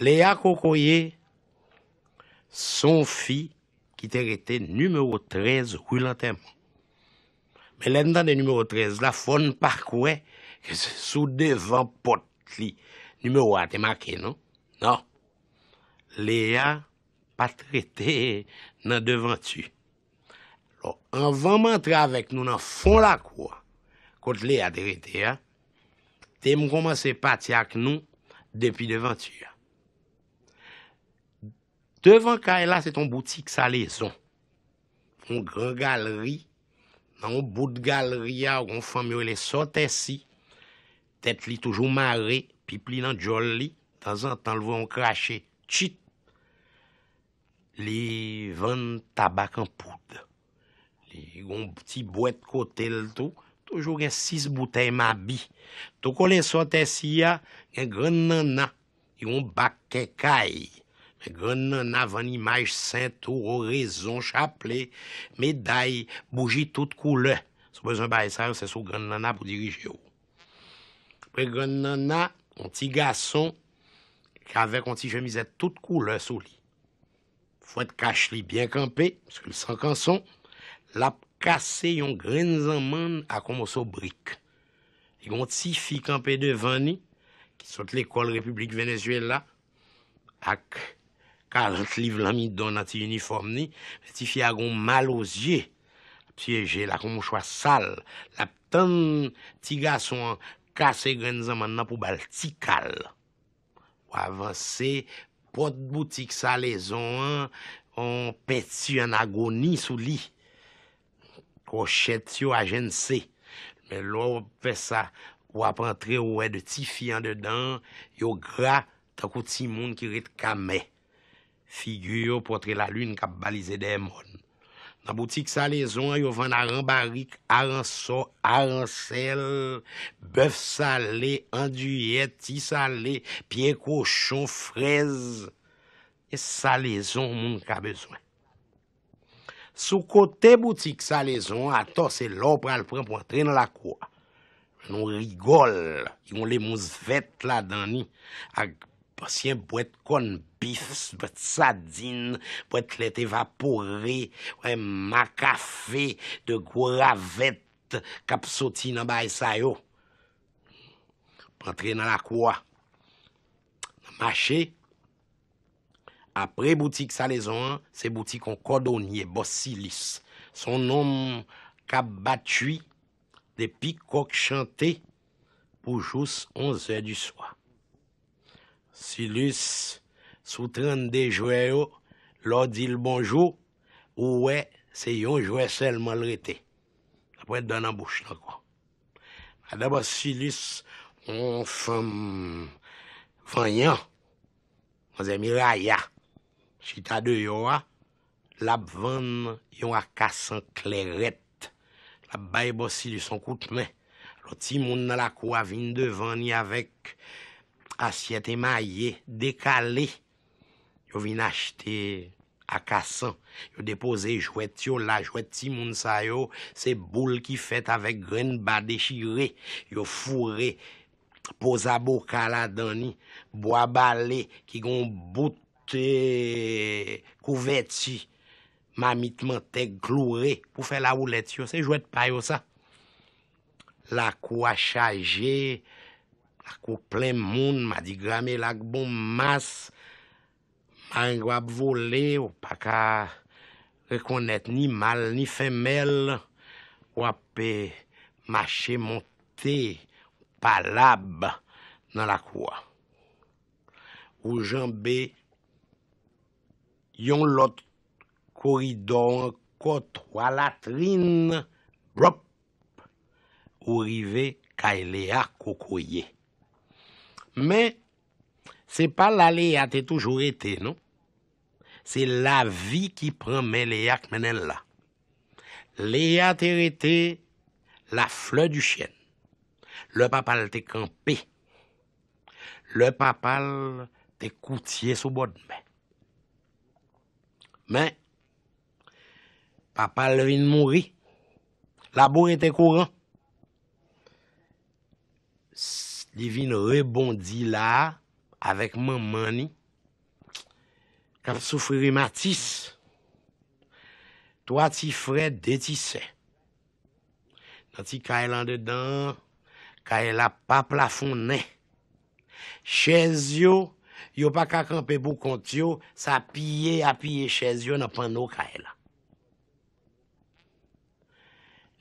Léa Kokoye, son fille, qui était numéro 13 rue Lantem. Mais là-dedans numéro 13, la faune par quoi que sous devant porte Numéro A, t'es marqué, non? Non. Léa, pas traité dans devant tu. Alors, avant d'entrer avec nous dans fond la croix, quand Léa traité, hein, t'es commencé à partir avec nous depuis devant tu. Tevan ka e la se ton boutik sa ah, le zon. Pon gren galeri, nan ou bout galeria ou kon famyo le sote si, tet li toujou mare, pipli nan joli, tan zan tan lvo yon krashe, chit, li ven tabak an poud. Li yon bouti boet kote lto, toujou gen sis boutei mabi. Tou kon le sote si ya, ah, gen gren nana yon bak kekay. Mais grenant une image sainte ou oraison chapelet, médaille, bougie toute couleur. Sous besoin de ça, c'est sous grand nana pour diriger. Après grand nana, un petit garçon qui avait un petit chemisette toute couleur sous lit. Faut être caché bien campé, parce que le sang canson, l'a cassé yon grain en main à commencer au brique. Il y un petit fille campé devant lui, qui de l'école République Venezuela, avec 40 livres l'ami dans anti uniforme ni petit fille a gon mal aux yeux piégé la comme choix sale la tan petit garçon cassé grenzan en nan pour baltical pour avancer porte boutique sa hein. on on petit en agonie sous lit cochette yo à mais l'on fait ça ou ap entrer ouais de petit fi en dedan, yo tant takou petit monde qui rit camé. Figur pou tre la lun kap balize demon. Nan boutik salezon, yo van aran barik, aran so, aran sel, beuf sale, anduyet, ti sale, piye kouchon, frez. E salezon moun ka bezwen. Sou kote boutik salezon, ato se lop pral pran pou atre nan la kwa. Non rigol, yon le mons vet la dani, ag Pasyen bwet kon bif, bwet sadin, bwet let evapore, wè makafe de dans ravet kap soti nan bay sayo. la nan la Après mache, apre boutik salaison, c'est boutik en cordonnier bosilis. Son nom kap batui depuis kok chante pour juste 11 heures du soir. Silis sou trande de joe yo, lo di l bonjou, ou we se yon joe selman l rete. Apo et donan bouch nan ko. A debo Silis, on fom vanyan, mwazemi rayan, chita de yo a, lap vanyan yon akasan kleret, lap baye bo Silis an koutmen, lo ti moun nan la kwa vin devanyan vek, assiette émaillée, décalée. Yo vin acheter à Cassan. Yo déposé jouetio yo, la jouette ti moun sa yo, c'est boule qui fait avec grain, bas déchiré. Yo fourré posa boka la dani, bois balé qui gon bout couverti. Mamit mante glouré pour faire la roulette yo, c'est jouet pa yo ça. La quoi gé. ak ou plen moun, ma di grame lak bon mas, man gwa ap vole, ou pa ka rekonet ni mal, ni femel, wap pe mache monte, ou pa lab nan la kwa. Ou jan be, yon lot koridon kot wala trin, wap, ou rive ka ele ak wako ye. Mais c'est pas l'aléa a toujours été, non? C'est la vie qui prend mais Léa mène là. Léa été la fleur du chien. Le papa été campé. Le papal été coutier sous bord de main. Mais, papal vient mourir. La bourre était courant. Divi nou rebondi la avèk mè mèni. Kap soufri matis. Toa ti fred detise. Nan ti ka elan dedan, ka elan pa plafonè. Chez yo, yo pa kakran pe bou kont yo, sa piye apiye chez yo nan pan nou ka elan.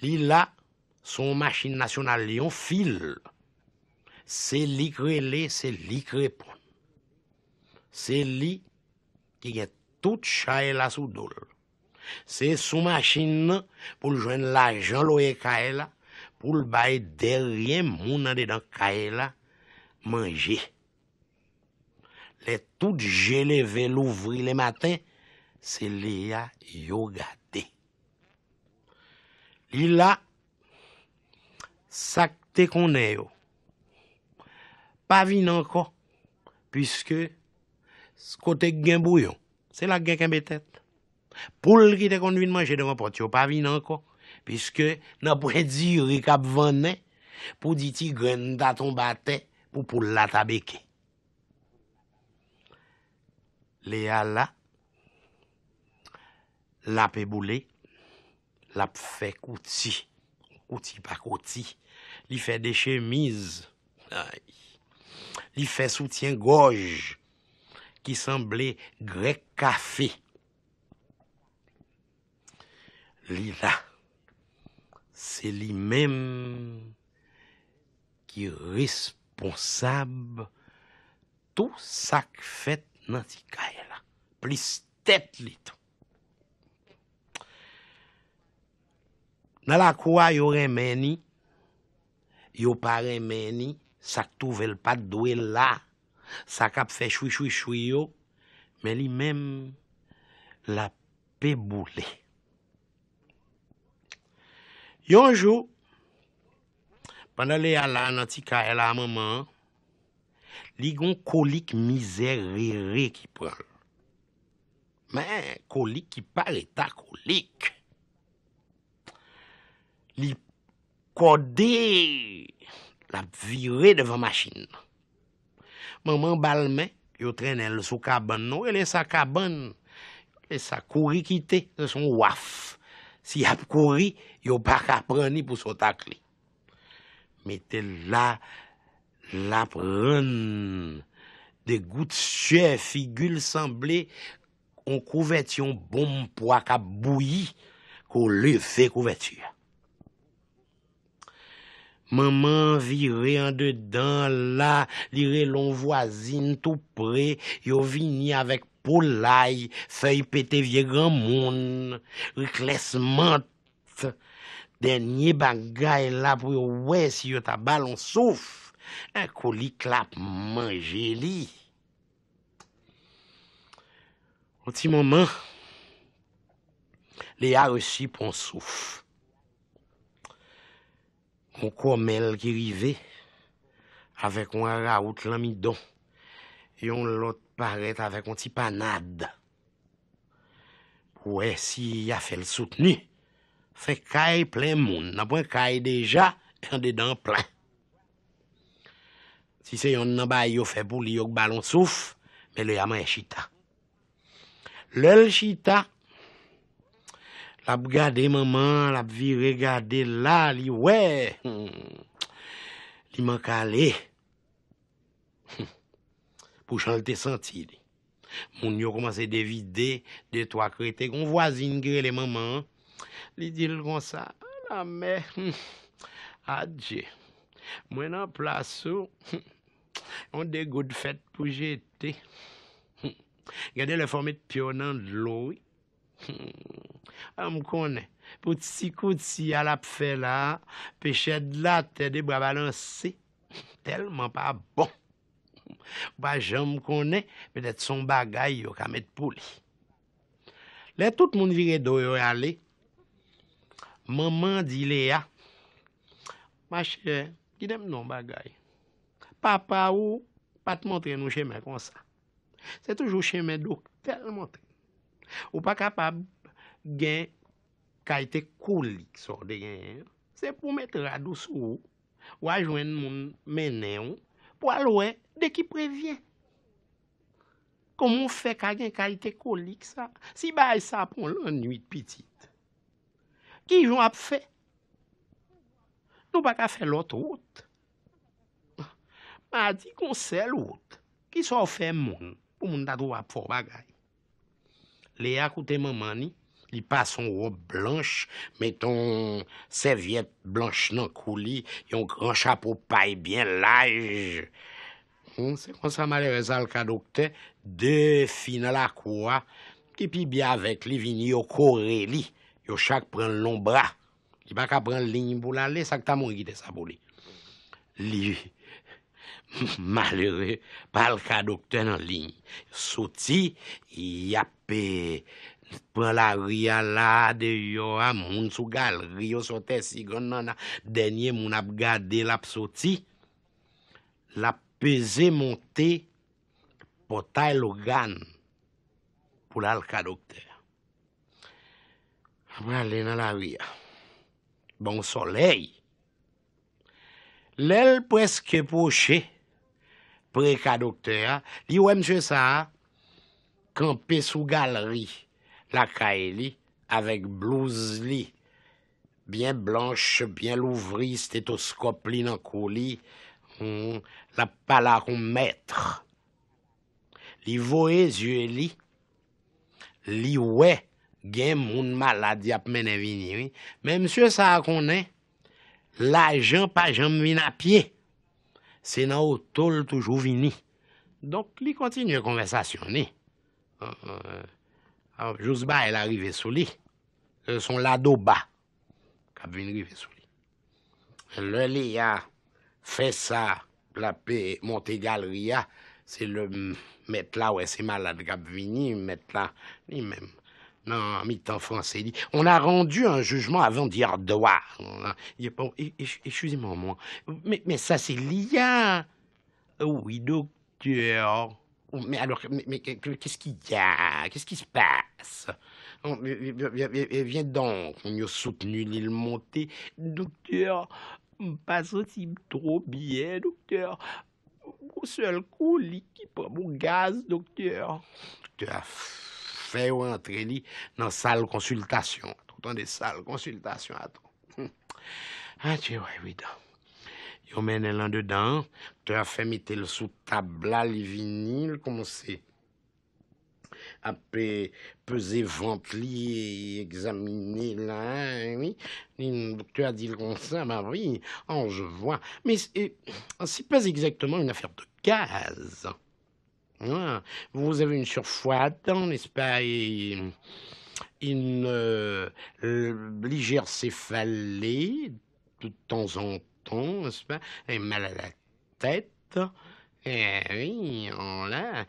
Li la, son machin nasyonal li yon filè. c'est lui c'est lui C'est lui qui a tout chair là sous C'est son machine pour joindre l'argent loyer Kaela pour le bail derrière moun dans dedans Kaela manger. Les tout gelé l'ouvri ouvrir le matin, c'est Léa Yogate. a sacte Il a, yo. Gade. pa vi nan ko, pwiske, skote gen bouyon, se la gen ken betet. Poul ki te konvi nan manje de man potyo, pa vi nan ko, pwiske nan pou edzi yorik ap vane, pou diti gen daton bate, pou pou lat abeke. Lea la, la pe boule, la pe kouti, kouti pa kouti, li fe de chemise, aye, Li fè soutien goj ki semblè grek kafe. Li la, se li mèm ki responsab tou sak fèt nan si kae la. Plis tèt li tou. Nan la kwa yo remèni, yo pa remèni, Sak touvel pat dwe la. Sak ap fe choui choui choui yo. Men li menm la peboule. Yonjou, pandan li ala nan ti kare la maman, li gon kolik mizerere ki pral. Men, kolik ki par etakolik. Li kode... l ap vire devan machin. Mwen mwen balmen, yo tren el sou kaban nou, e le sa kaban, e sa kouri kite, se son waf. Si ap kouri, yo pa kapreni pou sotakli. Metel la, lap ren, de gout che figul samble, kon kouvet yon bom pou akabouyi, ko leve kouvet yon. Maman vi re an dedan la, li re lon vwazin tou pre, yo vini avek pou lay, sa y pete vie gran moun, re klesmant denye bagay la pou yo wè si yo tabal an souf, an ko li klap man jeli. O ti maman, li a resi pon souf. On comel qui rivait avec un raout l'amidon et on l'autre paraît avec un petit panade. Ouais, si a fait le soutenu, fait caille plein monde. N'a point caille déjà, en dedans plein. Si c'est yon nan bay yo fait pour li un ballon souffle, mais le yaman est chita. le chita, L ap gade maman, l ap vi regade la, li wè, hmm. li man kalè. Pou chan l te senti, li. Moun yo komanse de vide, de to akrete, kon wazine gre le maman. Li dil kon sa, ah, la mè, adjè. Mwen an plasou, an de gout fèt pou jetè. Gade le fòmè t'pyonan l lòi. Ha m konen, pou tsi kout si alap fe la, pe ched la te de bra balansi, telman pa bon. Wajan m konen, pe det son bagay yo kamet pou li. Le tout moun vire do yo rale, maman di le a, wajan, gidem non bagay, papa ou, pat montre nou chemen konsa. Se toujou chemen do, telman te. Ou pa kapab gen kaite kolik so de gen. Se pou met radou sou ou a jwen moun menen ou pou alouen de ki previen. Kou moun fe ka gen kaite kolik sa. Si bay sa pon loun nuit pitit. Ki joun ap fe? Nou pa ka fe lot out. Ma di kon se lot. Ki so fe moun pou moun dadou ap for bagay. Li akoute maman li, li pason wop blanche, meton serviette blanche nan kou li, yon gran chapo paye byen laj. Hmm, se konsa male rezal ka dokte, de fina la kouwa, ki pi bya vek li vini yo kore li, yo chak pren lombra. Li baka pren ling pou la li, sakta moun gite sa pou li. Li... Malere, pa al ka dokter nan ling. Soti, yap pe, pou la ria la de yo am, moun sou gal rio sote sigon nan la, denye moun ap gade lap soti, lap peze monte, potay lo gan, pou la al ka dokter. A man le nan la ria, bon soley, Lèl presque poche, preka dokter, li wè msè sa, kampe sou galerie, la li, avec blouse, li, bien blanche, bien louvri, stéthoscope, li nan kou hmm, la pala kon mètre. Li voe zye li, li wè gen moun maladi ap vini. Mais ça msè sa l'agent pas jamais à pied. C'est dans le toujours vini. Donc, il continue la conversation. Ah, ah. Ah, juste là, est arrivé sous lui. Euh, son lado bas. il est arrivé sous lui. Le lia fait ça, la paix, monte galeria. C'est le mettre là, ouais, c'est malade, Gabvini, mettre là, lui-même. Non, mi-temps hein, dit. On a rendu un jugement avant d'y avoir Bon, excusez-moi, moi. Mais, mais ça, c'est l'IA. Oui, docteur. Oh, mais alors, mais, qu'est-ce qu'il y a Qu'est-ce qui se passe oh, Viens donc, on y a soutenu l'île montée. Docteur, pas aussi trop bien, docteur. Au seul coup, l'équipe, mon gaz, docteur. Docteur fait ou entraîne dans salle consultation. Tout le temps des salles à Attends. Hum. Ah tu vois oui donc. Tu mènes l'un dedans. Tu as fait mettre le sous-table le vinyle, Comment c'est? A pesé, ventrié, examiné là. Oui. tu as dit le constat, Marie. Bah oh, je vois. Mais euh, c'est pas exactement une affaire de gaz. Ah, vous avez une surfroide, n'est-ce pas et Une euh, euh, légère céphalée de temps en temps, n'est-ce pas Et mal à la tête. Eh oui, voilà,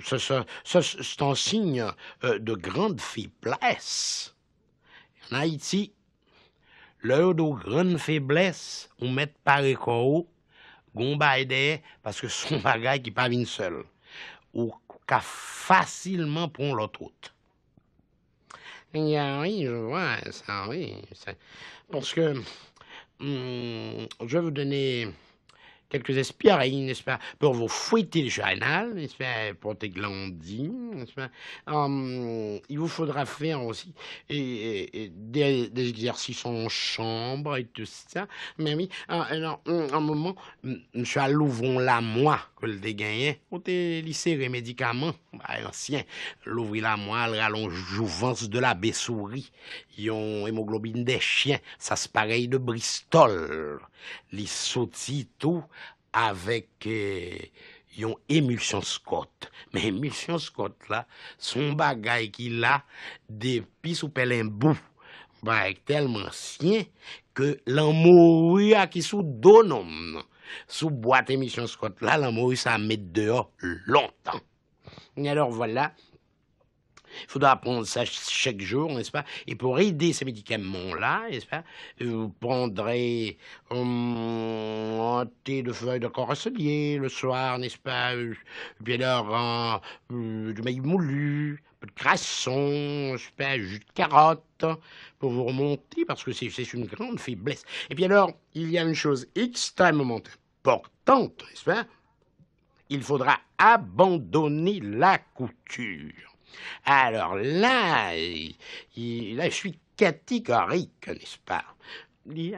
ça, c'est un signe euh, de grande faiblesse. En Haïti, l'heure de grande faiblesse, on met par écho, on parce que son bagage qui pas seul ou qu'à facilement pour l'autre route. oui, je vois ça, oui. Parce que hum, je vais vous donner quelques aspirines, n'est-ce pas, pour vous fouetter le journal, n'est-ce pas, pour tes glandines, n'est-ce pas. Hum, il vous faudra faire aussi et, des, exercices en chambre et tout ça. Mais oui, ah, alors, hum, un moment, je suis à la moi que le dégainait. au lycée les médicaments, bah, ancien, l'ouvrir-la-Moi, le rallonge jouvence de la baie souris, ils ont hémoglobine des chiens, ça se pareille de Bristol. Les soti tout, avec euh, yon emulsion scott mais emulsion scott là son bagay qui la depuis sou pelen bou. Bagay tellement sien que l'amour mori a qui sous donom sous boîte boate emulsion skot la, lan mori sa met dehors longtemps Et alors voilà, il faudra prendre ça chaque jour, n'est-ce pas Et pour aider ces médicaments-là, n'est-ce pas, vous prendrez hum, un thé de feuilles de corroselier le soir, n'est-ce pas Et euh, puis alors, euh, du maïs moulu, un peu de crasson, n'est-ce pas, jus de carotte, pour vous remonter, parce que c'est une grande faiblesse. Et puis alors, il y a une chose extrêmement importante, n'est-ce pas Il faudra abandonner la couture. Alors là, là je suis catégorique, n'est-ce pas oui,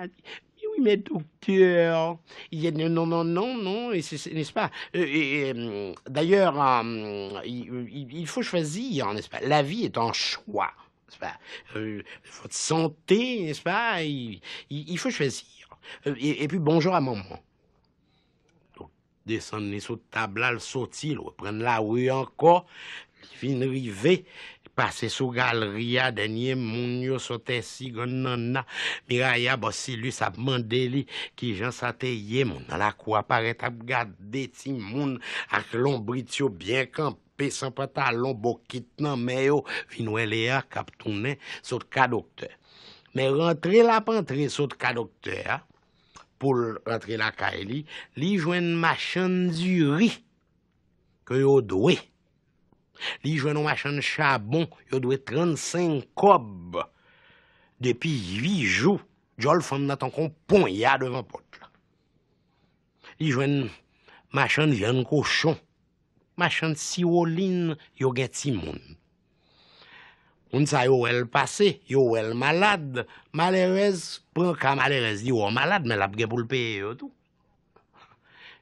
mais docteur, il y a non, non, non, non, n'est-ce pas euh, euh, D'ailleurs, euh, il, faut choisir, n'est-ce pas La vie est un choix, n'est-ce pas Votre santé, n'est-ce pas il, faut choisir. Et, puis, bonjour à maman. Donc, sur le table, le sortir, reprendre la rue encore, Fin rive, pase sou galria denye moun yo sote si gwen nan nan. Miraya basi lus ap mande li ki jan sate ye moun nan la kwa paret ap gade ti moun ak lombrit yo bien kampe san pata lombo kit nan me yo. Fin wè le a kap toune sot ka dokte. Men rentre la pa rentre sot ka dokte a pou rentre la ka e li, li jwen machan zuri kwe yo dwey. Li jwenn nou machan chabon, yo dwe 35 kob. Depi 8 jou, jol fèm nan kon pon ya devan pot la. Li jwenn machan vyan koshon, machan siwolin yo gen moun. Un sa yo el pase, yo el malade, malerez, pran ka malerez di yo malade, men ap gen pou l'peye yo tou.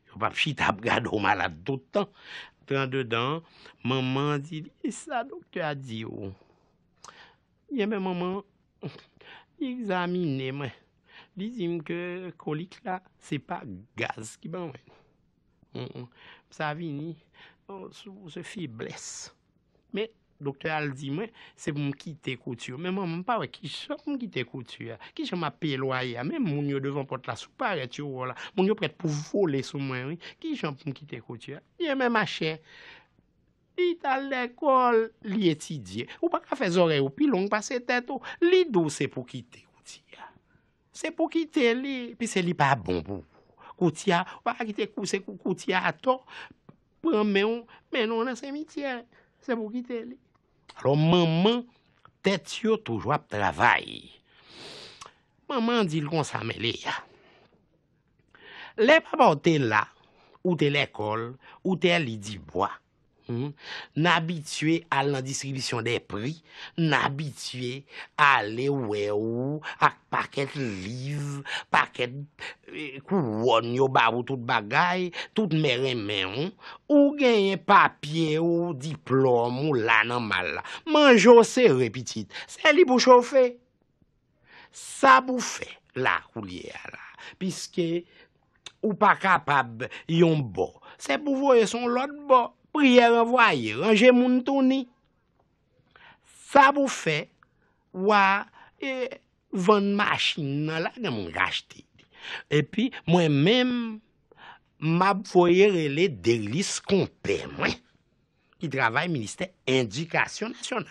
Yo pap chit ap gado malade toutan, dedans, maman dit, Et ça, docteur a dit, oh. y a même maman, examiné, moi. Dis-moi que colique là, c'est pas gaz qui va, Ça a fini, oh, sous faiblesse. Mais, docteur al moi c'est pour me quitter couture mais moi même pas qui somme quitter couture qui je m'a payer loyer même mon yo devant porte la sous paraît tu vois là mon prêt pour voler sous moi oui qui j'en pour me quitter couture bien même ma chère il est à l'école, il Ou pas faire fait oreille ou pilon, passer tête. Oh. Il est doux, c'est pour quitter. C'est pour quitter, li. puis c'est pas bon pour Couture, ne pas quitter, c'est couture à tort. Prends-moi, mais non, c'est cimetière C'est pour quitter. Li. Ron maman, tè tsyo toujwa p travay. Maman di l kon sa me li. Le papa ou tè la, ou tè l ekol, ou tè li di wak. N'abitue al nan distribisyon de pri, n'abitue ale we ou ak paket liv, paket kou wonyo babou tout bagay, tout merenmen ou, ou genye papye ou diplome ou lananman la. Manjose repitite, se li pou chofe, sa pou fe la kou liya la, piske ou pa kapab yon bo, se pou voye son lot bo. prière envoyée, ranger moun tourni. Ça vous fait, wa, et, vendre machine là, mon racheté. Et puis, moi-même, m'a envoyé les délices qu'on moi, qui travaille au ministère Indication nationale.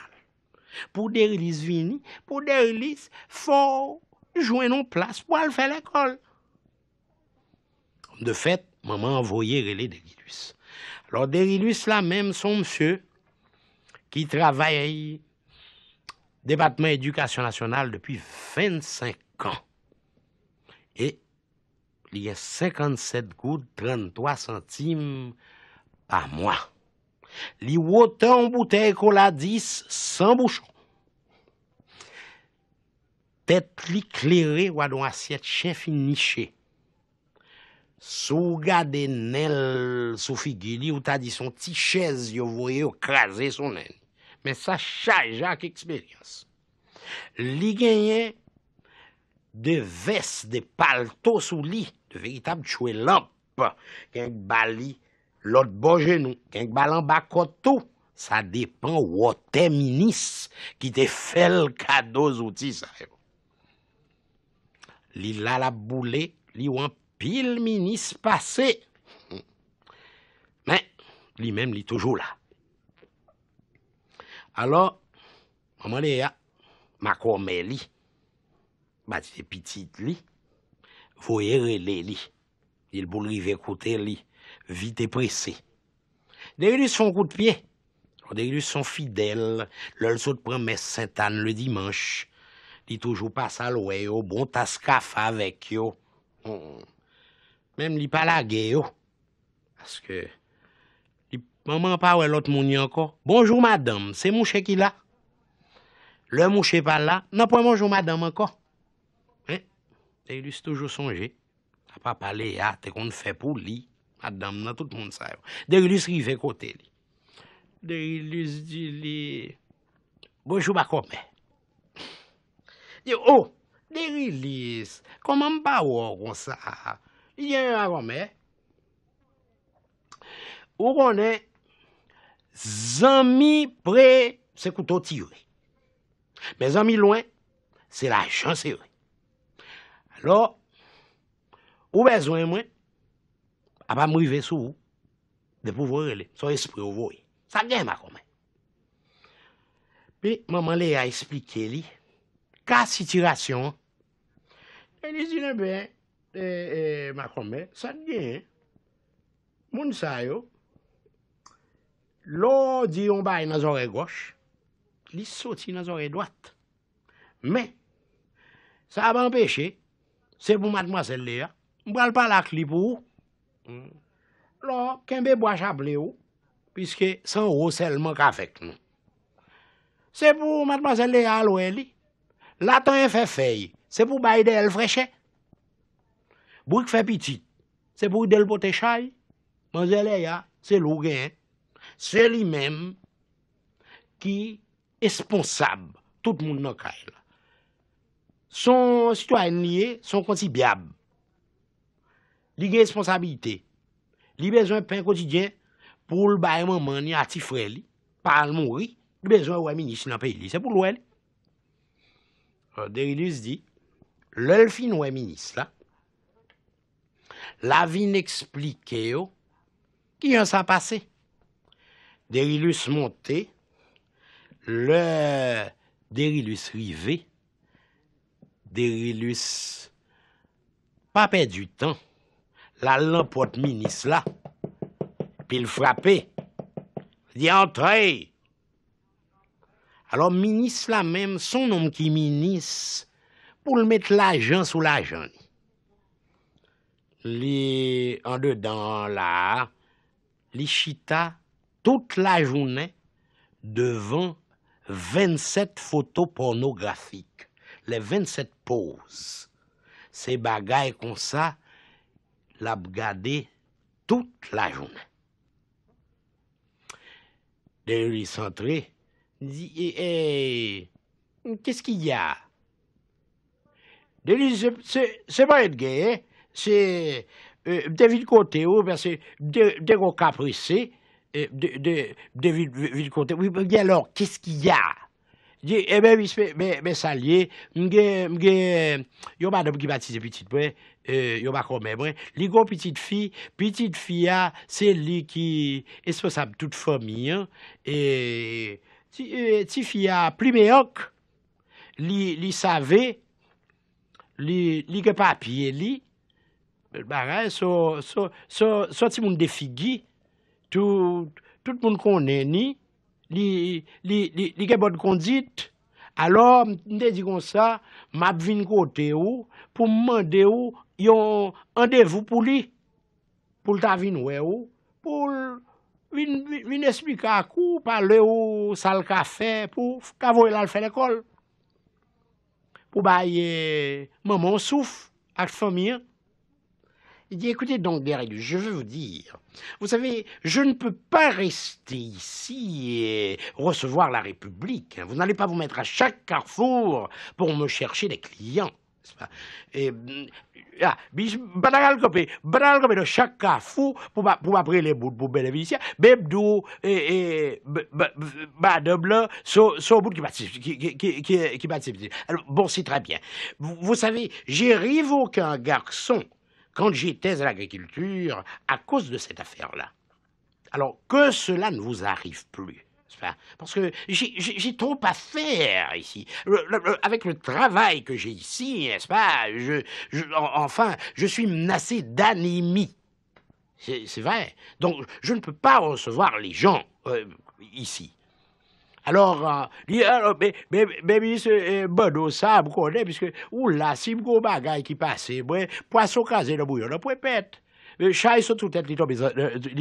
Pour délices vini, pour délices, faut joindre en place pour aller faire l'école. De fait, maman envoyé les délices. Alors, Derilus, là même, son monsieur qui travaille département éducation nationale depuis 25 ans. Et il y a 57 gouttes 33 centimes par mois. a autant de bouteille qu'on 10 sans bouchon. Tête l'éclairée ou à assiette chef finiché. Sou de nel sou li ou ta di son ti chèz yo voye écraser son nen. Mais sa change avec l'expérience. Li genyen de ves, de palto sou li, de véritables chwe lamp. Kenk bali l'autre bo genou, kenk balan ça Sa depan wote minis ki te fel kado zouti sa yo. Li la la boule, li pil minis mais mais lui-même est toujours là. Alors, maman Léa, ma makome li, bah, petite lit, li, voye les il boule rive côté vite pressé. Deri lui son coup de pied, oh, deri son son fidèle, lol prend promesse Saint-Anne le dimanche, Il toujours pas à au oh, bon tascaf avec yo. Hmm même li pala oh. parce que li maman pa l'autre l'autre mouni encore. « Bonjour madame, c'est mouche qui là ?» Le mouche là, non pas bonjour madame encore Hein? toujours toujours toujours songé. A pas parler ah, te qu'on fait pou li. Madame nan tout le sa sait De lui rive côté li. De lui di li... Bonjour ma Yo, oh, de comment koman pa on ah? I gen yon akome, ou konen, zami pre se kouto tire. Men zami loin, se la chanse re. Alo, ou bezwen mwen, apamrive sou, depouvore le, son espri ou voye. Sa gen yon akome. Pi, maman le a explike li, ka sitirasyon, ene zine ben, E, e, ma kon men, sa diyen, moun sa yo, lo diyon bay nazore goshe, li soti nazore dwat. Men, sa ap empeshe, se pou mat mwasele de ya, mbwal palak li pou ou. Hmm. Lo, kenbe bwa chable ou, pwiske san ou selman ka fek nou. Se pou mat mwasele de ya alwe li, la tan yon fe fey, se pou bay de el frechey. qu'il fait petit. C'est pour del pote chay. Manzeleya, c'est Lougain. C'est lui-même qui est responsable. Tout le monde dans le Son citoyen lié, son contribuable. Il a responsabilité. Il a besoin de pain quotidien pour le bail maman ni à Tifreli. li, pas le mourir. Il besoin d'un ministre dans pays c'est pour l'ouel. se dit, l'elfin un ministre là, la vie n'expliquait eh oh. qui en s'est passé. Dérilus monté, le Dérilus rivé, Dérilus pas perdu du temps, la l'emporte ministre là, puis le frappé, dit entrez. Alors ministre là même, son homme qui ministre, pour le mettre l'agent sous l'agent, li dedans, là, la, li chita toute la journée, devant 27 pornographiques, les 27 poses, ces bagay comme ça, la gade toute la journée. De li sentre, di, e, eh, e, Ce kis ki De li, se, se, se et c'est euh, David Côté, oh, ben, c'est des de gros caprice, euh, de, David Côté. Oui, alors, qu'est-ce qu'il y a? Eh bien, mais, mais ça lié, a yo madame qui baptise petite, petites euh, yo ma comme ouais, li petite fille, petite fille c'est lui qui est responsable toute famille, hein, et si euh, fille a plus meilleur, li, savait, li, lui que papier lui Baray, so ti moun defi gi, tout moun konneni, li kebod kondit, alo, n de di kon sa, m ap vin kote ou, pou m mende ou, yon andevou pou li, pou l ta vin we ou, pou vin esplika akou, pale ou sal kafe, pou kavoy lal fè l'ekol. Pou baye maman souf, ak fè mien, Il dit, écoutez donc, Guérillus, je veux vous dire, vous savez, je ne peux pas rester ici et recevoir la République. Hein. Vous n'allez pas vous mettre à chaque carrefour pour me chercher des clients. Et, mm, ah, bis, banal copé, banal de chaque carrefour pour pour après les bouts pour bénéficier. Bebdou et bah double sur bout qui qui qui qui qui Alors bon, c'est très bien. Vous, savez, j'ai j'arrive aucun garçon quand j'étais à l'agriculture à cause de cette affaire-là. Alors que cela ne vous arrive plus. pas parce que j'ai trop à faire ici. avec le travail que j'ai ici, n'est-ce pas je, Enfin, je suis menacé d'anémie. C'est vrai. Donc, je ne peux pas recevoir les gens euh, ici. Alors, euh, il, alors mais, mais, mais, mais, euh, Bono, ça, vous que puisque, là, si vous avez qui passe, ben, poisson casé dans le bouillon, on peut pète. Le chat sur toute tête, il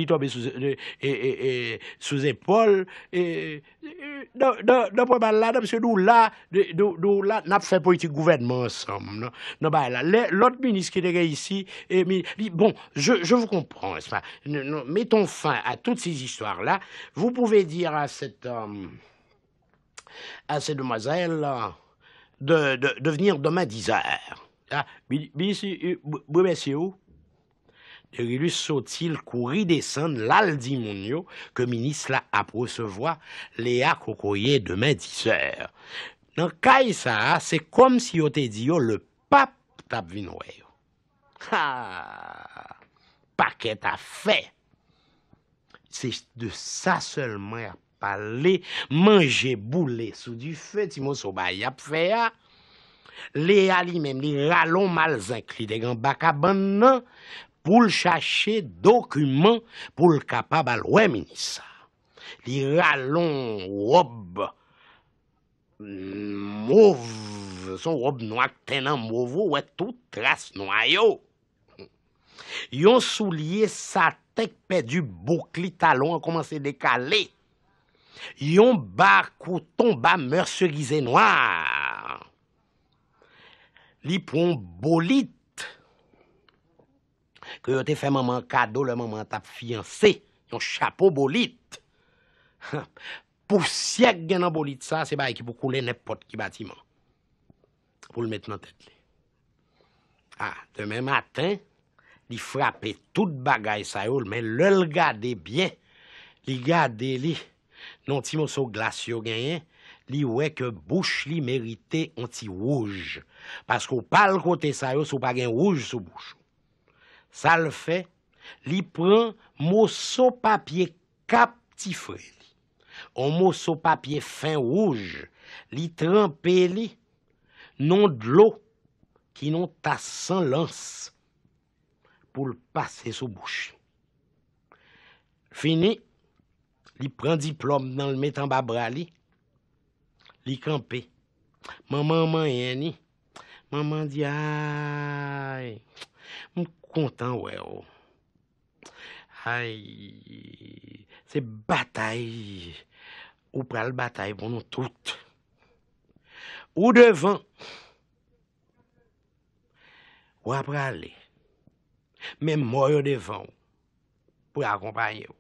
est tombé sous, épaules, euh, euh, Et, euh, euh, non, non, non, pas là, non, parce que là, nous, nous là, nous avons fait politique gouvernement ensemble. Non, non bah, là, l'autre ministre qui était ici, et, bon, je, je vous comprends, pas, non, non, mettons fin à toutes ces histoires-là. Vous pouvez dire à cet homme à ces demoiselles hein, de, de, venir demain 10 heures. Ah, monsieur. où? saut sautil courit descendre l'aldimonio monio que ministre la recevoir Léa Cocoyer demain 10 heures. Dans le ça, c'est comme si on te dit le pape t'a vinoué. Ha! Paquet a fait. C'est de ça seulement pale, manger bouler sous du feu ti moun a li Les li ralon même li degan mal ban nan, pou pour les dokumen pou capable Li mouv, son rob tenan tout trace noyau. Yon soulié sa tête perdu du bouk talon à commencer décaler yon bar tomba ba noir. Li pon bolite que te fait maman cadeau, le maman t'a fiancé, yon chapeau bolite. pour siècle gen nan bolite ça, c'est pas qui pou couler n'importe qui bâtiment. Pour le mettre dans tête. Ah, demain matin, li frappe tout bagaille ça mais le gade bien, li gade li non ti de glace li que bouche li mérité un rouge parce qu'au parle côté ça yo sou pa rouge sou bouche ça le fait li prend morceau papier captifré ti un morceau papier fin rouge li trempe li non de l'eau qui non à sans lance pour le passer sous bouche fini li pran diplom nan l metan ba bra li, li kampe. Maman man yeni, maman di, ay, mou kontan wè ou. Ay, se batay, ou pral batay pou nou tout. Ou devan, wè pral li, mèm mòy ou devan ou, pou akompany ou.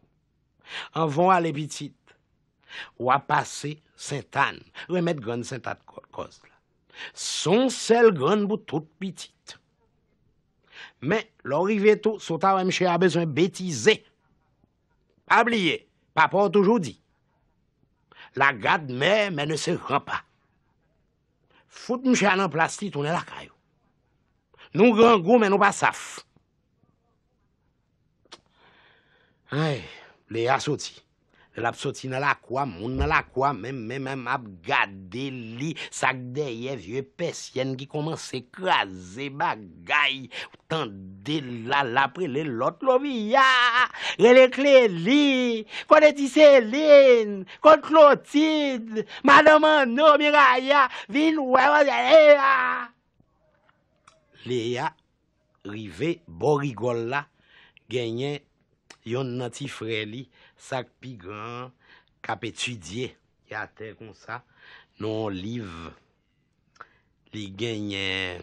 Envoie les petite Ou à passer Saint-Anne. Remettre à mettre grand Saint-Anne cause. Son seul grand bout toute petite. Mais l'arrivée tout tout, si tant chez a besoin de bêtiser. Pas oublier. Papa a toujours dit. La garde-mère, mais ne se rend pas. Fout M. en plastique, on est là. Nous avons mais nous pas saf. Le a soti. Le ap soti nan la kwa, moun nan la kwa, mèm mèm mèm ap li, sak deye vieux pesyen ki koman se bagay, de la la pre le lot l'obia. ya, re le kle li, kon selin, Céline, klotid, madame Anno, Miraya, vin wè wazale. ya. Le ya, rive borigol la, yon nan ti fre li sak pi gran kap etudye yate kon sa non liv li genye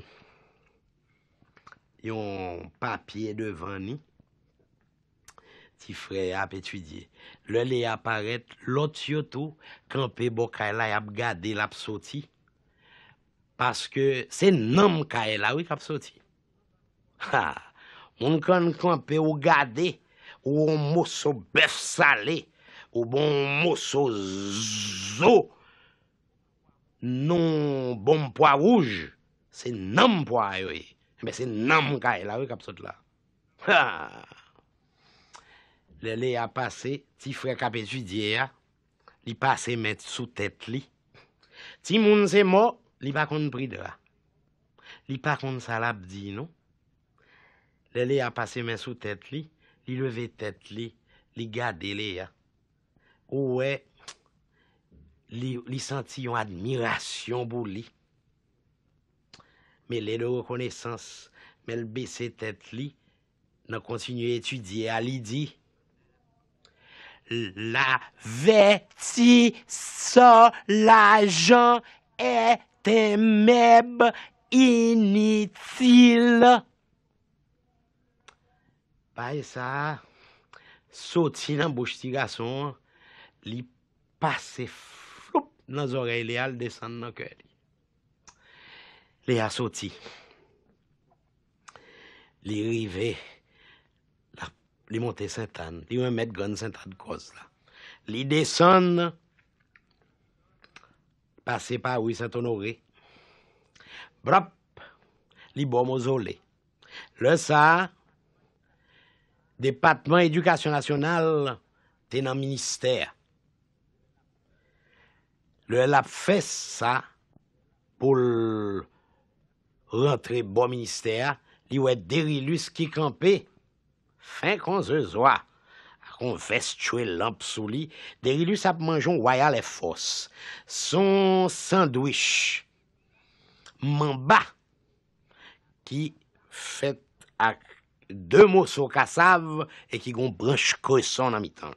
yon papye de vani ti fre ap etudye le li aparet lot yoto kanpe bo kaela ap gade lap soti paske se nanm kaela wik ap soti ha moun kanpe ou gade Ou moso bev sale, ou bon moso zo, non bon pwa wouj, se nanm pwa yoy. Se nanm kwa yoy, la we eh kap sot la. Le le apase, ti fre kap etu diya, ah. li pase men sou tete li. Ti moun se mo, li bakon pride la. Ah. Li bakon salap di yon. Le le apase men sou tete li, Li leve tet li, li gade li an. Ouwe, li santi yon admirasyon bou li. Me le de rekonesans, me le bese tet li, nan kontinu etudye a li di. La veti sa la jan ete meb initil. Paye sa, sauti nan bouche de gason, li passe floup nan zorey li al descend nan cœur. li. Li a soti. Li rive, Le li monte Saint-Anne, li un met grande Saint-Anne cause. la. Li descend Passe pa e oui Saint-Honoré. Brap, li bomo mozole. Le sa, département Éducation Nationale, dans le ministère. Le l'ap fait ça pour pou rentrer ministère. bon y li wè qui campait. fin qu'on se voit, qu'on veste chwe lamp sou li, derilus ap un royal et force. Son sandwich, mamba qui fait avec De moso kassav e ki gon bransh kresan nan mitan.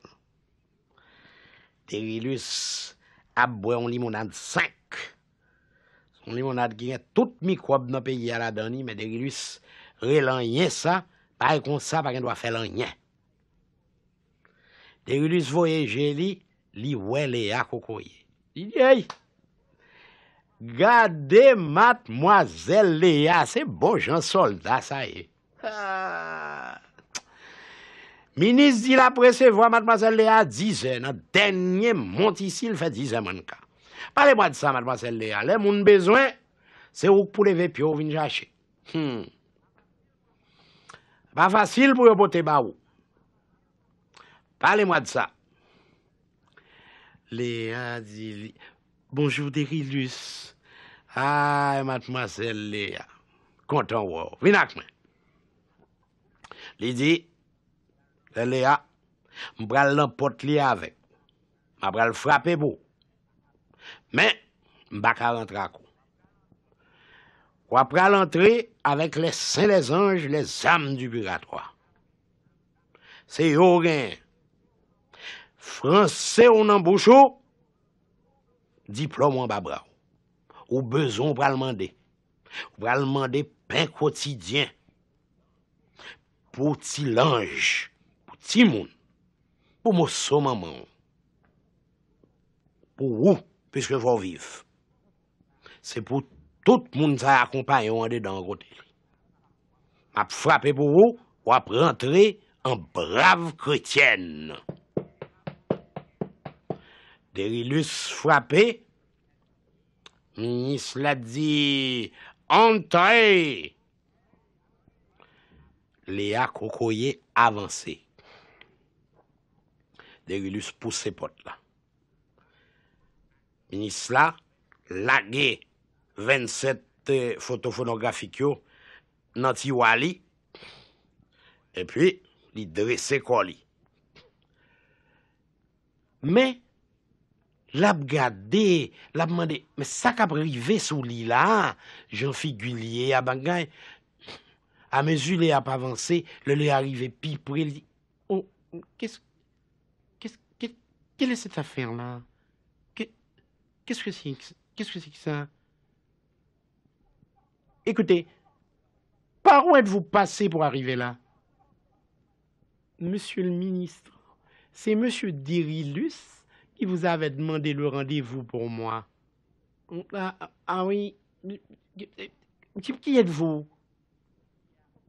Derilus abwe on limonade 5. Son limonade ki gen tout mikwab nan peyi ala dani, men Derilus re lanye sa, pare kon sa pa gen doa fe lanye. Derilus voyeje li, li we lea koko ye. Di yei, gade mat moazel lea, se bo jan solda sa ye. Euh, Ministre dit la recevoir mademoiselle Léa à ans, dans Notre dernier monte ici, il fait 10 ans Parlez-moi de ça, mademoiselle Léa. Les ont besoin, c'est où pour lever puis ou venir chercher. Hmm. Pas facile pour porter baou. Parlez-moi de ça. Léa dit Bonjour Dérilus. Ah, mademoiselle Léa. Content, wow. Venez avec moi. Lidi, le lea, mbra l'ampot li avek, mbra l'frape bo. Men, mbak a rentra kon. Wap pra l'entre avèk le sen les anj, les amn du puratwa. Se yo gen, franse ou nan boucho, diplo mwen babraw. Ou bezon pral mande, pral mande pen kwotidyen. pour si l'ange, pour petit monde, pour mon maman, pour vous, puisque vous vivez. C'est pour tout le monde qui accompagne en dedans. Je vais frapper pour vous, ou rentrer en brave chrétienne. Derilus frappé, ministre l'a dit, entrez! Lea Koukoye avansé. De rilus pou se pot la. Minis la, lage 27 fotofonografik yo nanti wali, e pi li dresè kwa li. Me, lab gade, lab mande, me sak ap rive sou li la, jen fi gulie a bangay, à mesure les pas avancé, le lui arrivé pis pour il Oh, qu'est-ce. Qu'est-ce. quelle est cette affaire-là Qu'est-ce que c'est Qu'est-ce que c'est ça Écoutez, par où êtes-vous passé pour arriver là Monsieur le ministre, c'est Monsieur Dirilus qui vous avait demandé le rendez-vous pour moi. ah, ah, ah oui. Qui êtes-vous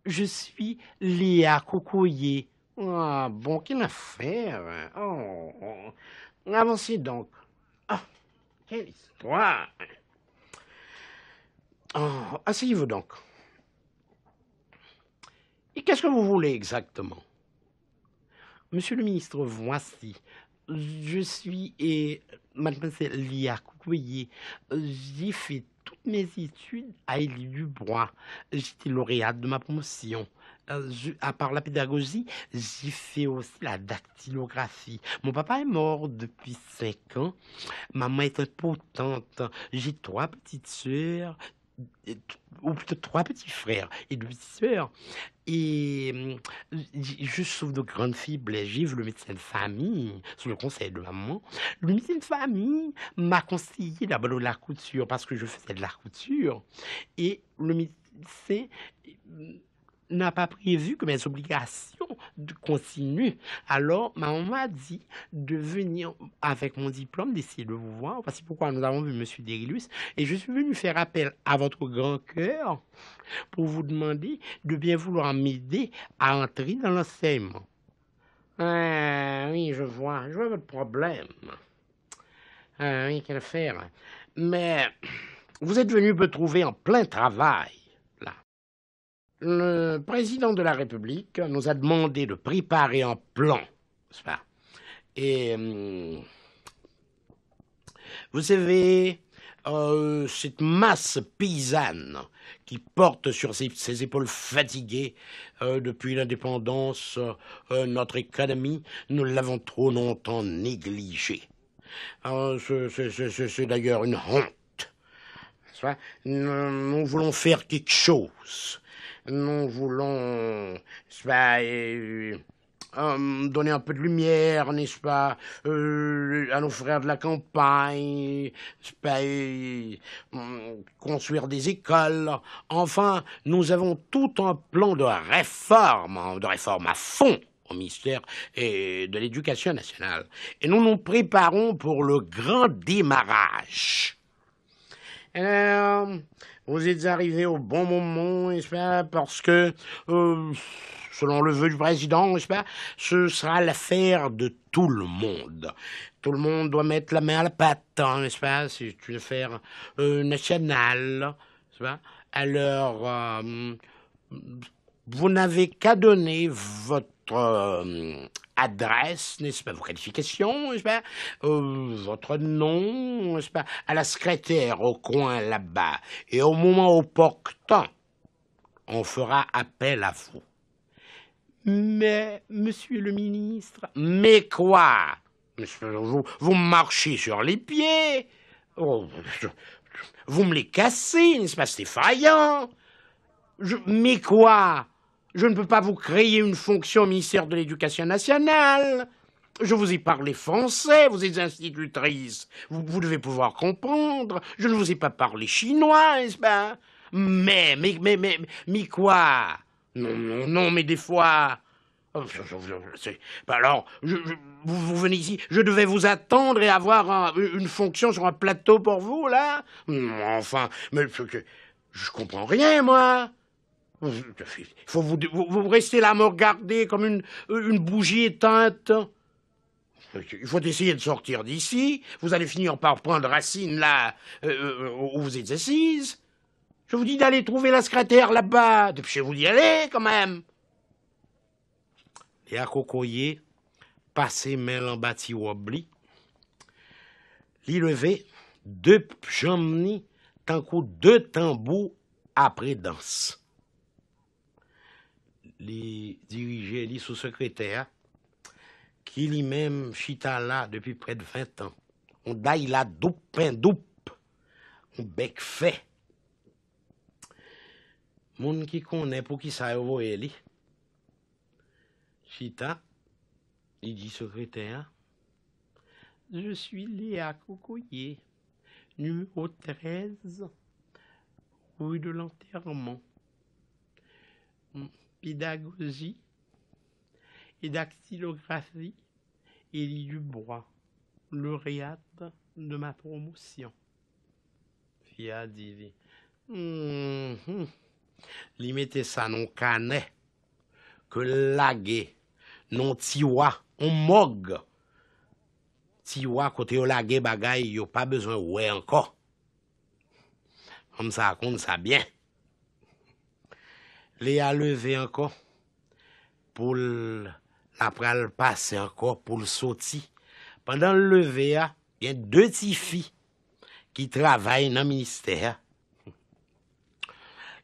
je suis Léa Cocoyer. Ah, bon, quelle affaire oh, oh. Avancez donc. Ah, quelle histoire oh, Asseyez-vous donc. Et qu'est-ce que vous voulez exactement Monsieur le ministre, voici. Je suis et mademoiselle Lia Coucouyer. Euh, j'ai toutes mes études à Élie Dubois. J'étais lauréate de ma promotion. Euh, à part la pédagogie, j'ai fait aussi la dactylographie. Mon papa est mort depuis cinq ans. Maman est impotente. J'ai trois petites sœurs, ou plutôt trois petits frères et deux petites sœurs. Et mmh, je souffre de grandes filles J'ai le médecin de famille, sous le conseil de maman. Le médecin de famille m'a conseillé d'abord de la couture parce que je faisais de la couture. Et le médecin n'a pas prévu que mes obligations continuent. Alors, maman m'a dit de venir avec mon diplôme, d'essayer de vous voir. Voici pourquoi nous avons vu M. Derilus. Et je suis venu faire appel à votre grand cœur pour vous demander de bien vouloir m'aider à entrer dans l'enseignement. Ah, oui, je vois, je vois votre problème. Ah, oui, quelle faire. Mais vous êtes venu me trouver en plein travail le président de la République nous a demandé de préparer un plan, Et hum, vous savez, euh, cette masse paysanne qui porte sur ses, épaules fatiguées euh, depuis l'indépendance euh, notre économie, nous l'avons trop longtemps négligée. C'est d'ailleurs une honte. nous voulons faire quelque chose nous voulons euh, euh, donner un peu de lumière, n'est-ce pas, euh, à nos frères de la campagne, pas, mm, construire des écoles. Enfin, nous avons tout un plan de réforme, hein, de réforme à fond au ministère et de l'Éducation nationale. Et nous nous préparons pour le grand démarrage. Alors, vous êtes arrivés au bon moment, n'est-ce pas Parce que, euh, selon le vœu du président, n'est-ce pas Ce sera l'affaire de tout le monde. Tout le monde doit mettre la main à la patte, hein, n'est-ce pas C'est une affaire euh, nationale, n'est-ce pas Alors, euh, vous n'avez qu'à donner votre adresse, n'est-ce pas, vos qualifications, n'est-ce pas, euh, votre nom, n'est-ce pas, à la secrétaire au coin là-bas. Et au moment opportun, on fera appel à vous. Mais, monsieur le ministre, mais quoi vous, vous marchez sur les pieds. Oh, vous me les cassez, n'est-ce pas C'est effrayant. mais quoi je ne peux pas vous créer une fonction au ministère de l'Éducation nationale. Je vous ai parlé français, vous êtes institutrice. Vous, devez pouvoir comprendre. Je ne vous ai pas parlé chinois, n'est-ce pas mais, mais, mais, mais, mais quoi Non, non, non, mais des fois... Oh, bah, alors, je, vous, venez ici, je devais vous attendre et avoir une fonction sur un plateau pour vous, là Enfin, mais je comprends rien, moi faut vous, vous, restez là à me regarder comme une, bougie éteinte. Il faut essayer de sortir d'ici. Vous allez finir par prendre racine là euh, euh, où vous êtes assise. Je vous dis d'aller trouver la secrétaire là-bas. Depuis je vous d'y aller quand même. à Cocoyer passer main en bâti ou L'y lever deux jambes tant qu'aux deux tambours après danse. Les dirije les sous secrétaires, qui li même chita là depuis près de 20 ans. On daille il a un doupe. on bec fait. Moun qui connaît pour qui ça yo voye Chita, dit dit secrétaire, Je suis Léa Cocoyer, numéro 13, rue de l'enterrement pédagogie et dactylographie, Élie le lauréate de ma promotion. Fia Divi. mm -hmm. non canet que lagé, non tiwa, on mog. Tiwa, côté au lagé bagay, a pas besoin ouais encore. Comme ça, compte ça bien. Léa levé encore pour la pral passer encore pour le sortir. Pendant le lever, ah, il y a deux petites filles qui travaillent dans le ministère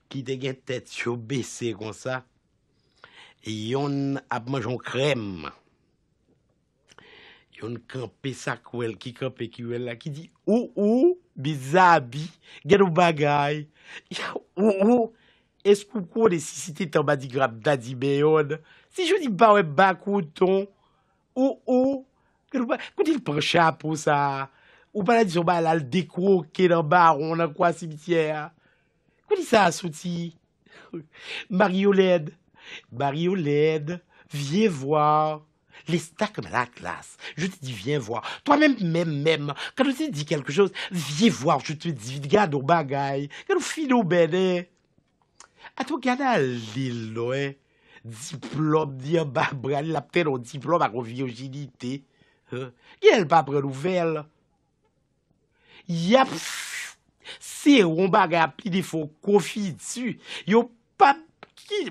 qui ont une tête baissées comme ça. Et elles ont mangé une crème. Yon crampé sa kouel, qui crampé qui ouel là, qui dit ou ou, Bizarre !»« get ou bagay, ou ou. Est-ce eskou kou de tan badigrap dadi beyon, si je dis jouni ba we bakouton, ou ou, tu l pran chapou ça ou pala di sou ba lal ke nan baron nan kwa Quoi kouti ça asouti, marioled, marioled, vie voir, les stacks la classe. Je te dis, viens voir. Toi-même, même, même, quand je te dis quelque chose, viens voir. Je te dis, regarde au bagaille. Quand nous file au A tou gana lè lòè, e? diplòm diyan ba brani la ptè non diplòm a konviyogenite, gè lè pa pre nouvel? Yap, se yon ba gap li defon kofi yon tsu, yon pa ki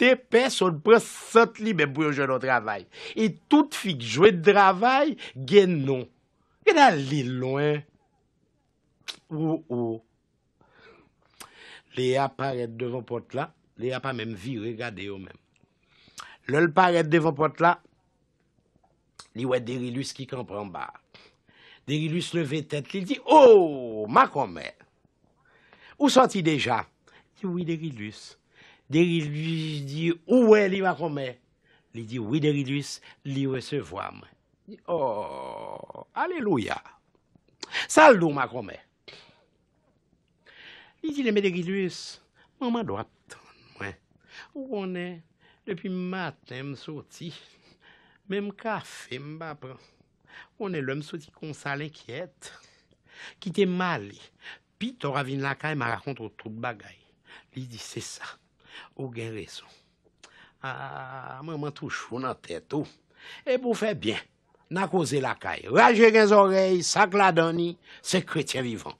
te peson pre sot li mèm pou yon jwè non travay, e tout fik jwè travay, gè non. Gana lè lòè? E? Ou ou, Léa paraît devant porte là, Léa pas même viré, regardez eux même. Le paraît devant porte là, li ouais Derilus qui comprend en bas. Derilus levait tête, il dit "Oh, ma commère. Où sorti déjà Il dit "Oui, Derilus." Derilus dit "Où est li ma commère Il dit "Oui, Derilus, li dit, « Oh, alléluia. Salut ma commère dit les médéguilus, maman droite attendre. Où on est? Depuis matin, je sorti. Même café, je suis pas On est l'homme sorti qu'on s'inquiète. Qui était mal. Puis, tu as la caille, m'a raconté tout le bagaille. Il dit, c'est ça. Au gain raison. Ah, maman touche chou dans la tête. Ou. Oh. Et pour faire bien, n'a causé la caille. Rajez les oreilles, sac la donné, c'est chrétien vivant.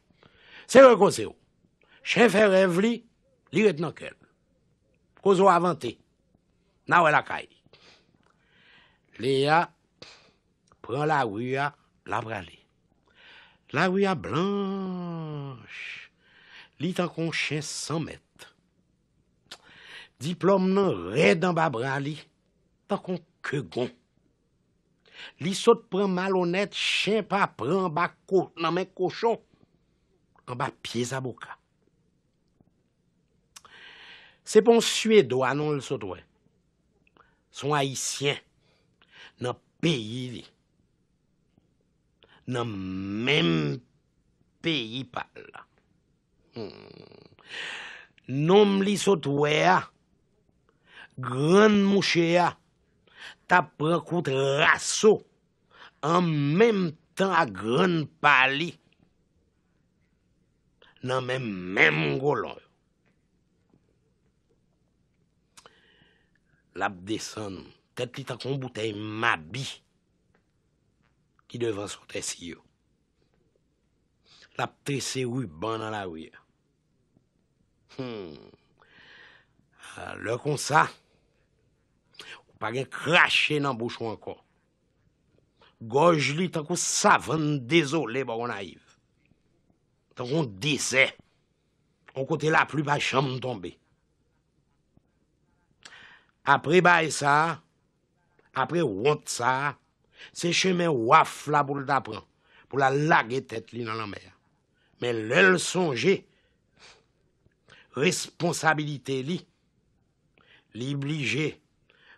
C'est le cause. Oh. Fè rev li, li ret nan kel. Kozo avante. N'a wè la kay. Léa ya, la wia, la brale. La wia blanche, li tan kon chen san met. Diplom nan red an ba brale, tan kon ke gon. Li sot pran malonet, chen pa pran ba ko, nan men koshon, an ba à boca c'est pour un Suédois, non, le sotoué. Son haïtien, dans le pays, dans le même pays, parle. Hmm. Nom li sautoué, ah. grand mouchéa, ah. t'as pris en même temps à grand pali, dans même même golon. Lap desen, tet li tanko mboutei mabi ki devan sote si yo. Lap tese wu ban nan la wye. Lekon sa, wapage krashe nan bouchou anko. Goj li tanko savon dezolè bago na yiv. Tanko dese, ankote la pli pa chanm tombe. apre bay sa, apre wot sa, se cheme waf la pou l da pran, pou la lage tet li nan la mer. Men lèl sonje, responsabilite li, li blije,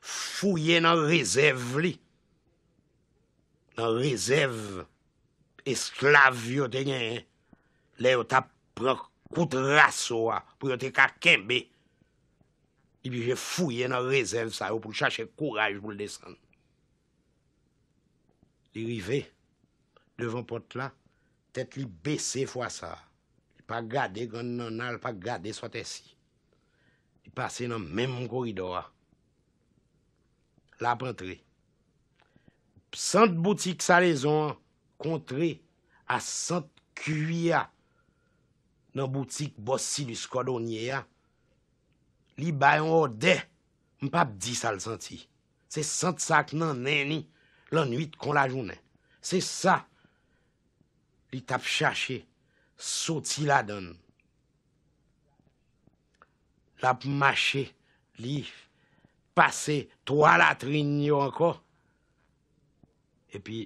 fouye nan rezèv li, nan rezèv esklavyo te nye, lèl ta pran kout raswa pou yote kakenbe, Ti pi jè fouye nan rezèv sa ou pou chache kouraj pou l desan. Li rive, devan pot la, tèt li bese fwa sa. Li pa gade gwen nan al, pa gade sot esi. Li pase nan men moun koridora. La ap antre. Sant boutik sa le zon kontre a sant kuya nan boutik bosi li skodonye ya. li bay an ode, mpap di sa l senti. Se sent sak nan neni, lan nuit kon la jounen. Se sa, li tap chache, soti la don. Lap mache, li pase, toa la trin yo anko. E pi,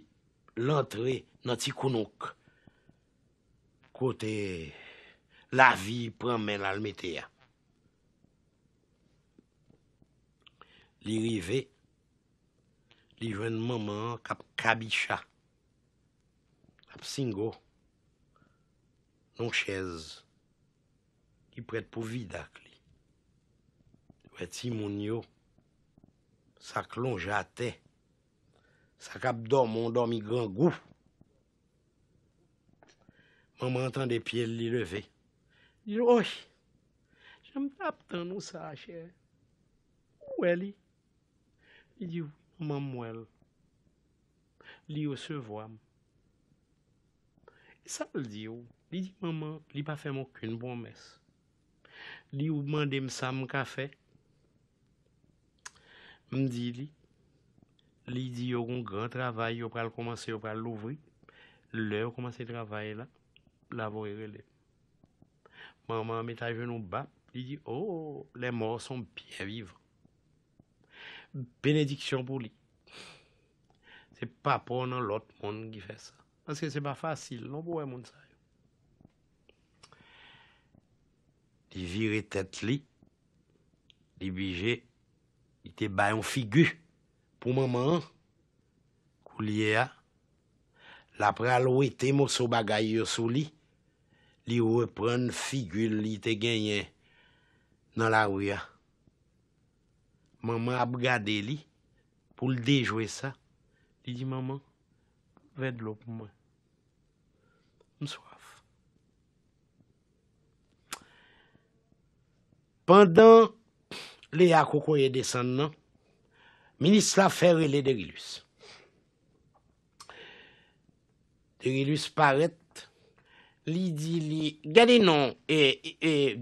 lantre nan ti Kote, la vie pran men la mete ya. Li rive, li jwen maman kap kabisha, kap singo, non chez, li prete pou vidak li. Wè ti moun yo, sa klon jate, sa kap domon, domi gran gou. Maman entan de pye li leve, li jen wè e li. Il dit, « Maman, je se voit. Je ça, il dit, « Maman, je n'ai pas fait aucune promesse. Je suis là pour café. demander un café. » Il dit, « a un grand travail. Je vais commencer à l'ouvrir. L'heure, a commencé commencer à travailler là. est Maman, elle met bas. Elle dit, « Oh, les morts sont bien vivants bénédiction pour lui. Ce n'est pas pour l'autre monde qui fait ça. Parce que ce n'est pas facile, non, pour un monde ça. Il la tête li, il bige, il était bas en figure pour maman, Pour la praloué, t'es sur sou bagaille sous lit, li reprend figure il est gagné dans la rue maman a regardé lui pour le déjouer ça. Il dit « maman, va l'eau pour pour moi. Pendant le Pendant les ye ministre le ministre la fait les Derilus. Derilus paret, Il dit, Il dit non Regardez-nous, et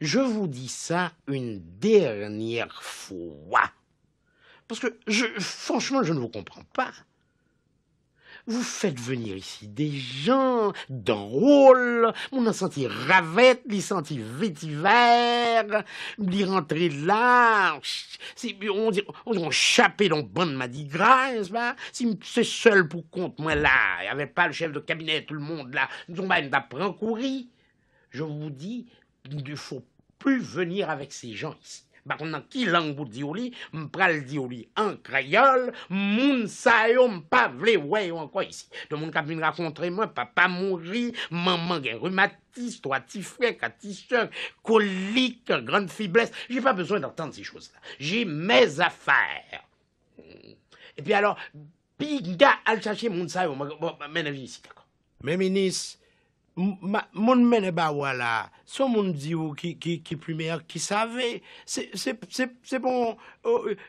je vous dis ça une dernière fois. Parce que, franchement, je ne vous comprends pas. Vous faites venir ici des gens drôles. On a senti Ravette, les senti Vétiver, rentrer de là. On dirait on chapé dans le banc de Madigras, Si c'est seul pour compte, moi là, il n'y avait pas le chef de cabinet, tout le monde là, nous on m'a d'après courri. Je vous dis, il ne faut plus venir avec ces gens ici. Maintenant, qui langue vous dit lit, m'pral dit en créole, moun sa yo m'pa vle ou encore ici. De moun kap vin raconter moi, papa mouri, maman gen rhumatisme, toi ti frère, ti colique, grande faiblesse. J'ai pas besoin d'entendre ces choses-là. J'ai mes affaires. Et puis alors, Pinga al chercher moun sa yo, ici, d'accord. Mes ministres, mon mene ba wala, son moun qui ou plus meilleur, qui savait, c'est c'est c'est bon,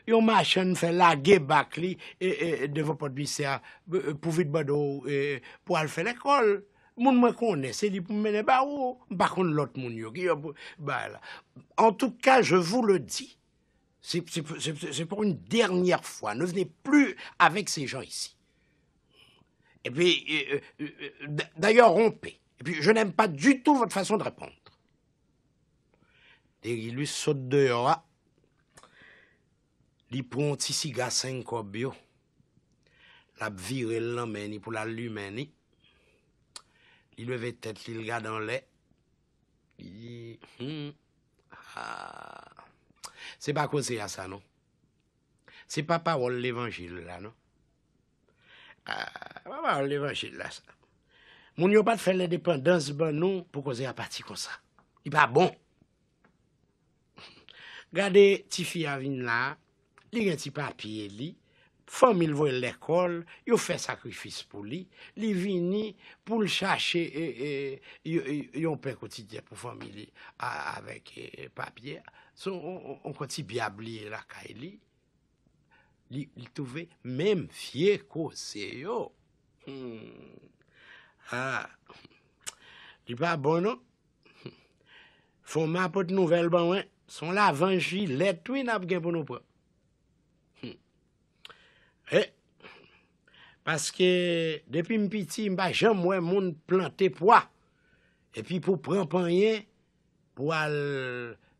yon machin fait la bak li et eh, devan pot pour pou vit bado e, pour aller faire l'école. Mon Moun connaît c'est lui pour mene ba ou, bakon lot moun yo En tout cas je vous le dis, c'est pour une dernière fois, ne venez plus avec ces gens ici. Et puis, euh, euh, euh, d'ailleurs, rompez. Et puis, je n'aime pas du tout votre façon de répondre. Dès il lui saute dehors, ah, il prend un petit cigare 5 bio, il vire l'emmène pour l'allumer. Il il la tête, il regarde dans l'air, il dit, hum, ah. c'est pas causé à ça, non? C'est pas parole l'évangile, là, non? Ah, pas parole l'évangile, là, ça. Moun yo pas de faire l'indépendance ben nou pour causer a parti comme ça. Il pas bon. Regardez, fi Avin là, la, li gen ti papier li, famille voye l'école, il fait sacrifice pou li, li vini pour le chercher et, et, un pain quotidien pour famille avec papier. on, on, konti bien la kay e li, li touve mèm fye kose yo. Hmm. Ha, di pa bono, non? fò mè apote nouvel banwen, son la vanshi letoui nap genponopwa. Eh, paske, depi mpiti, mba jèm mwen moun plante pwa, epi pou pranpanyen, pou al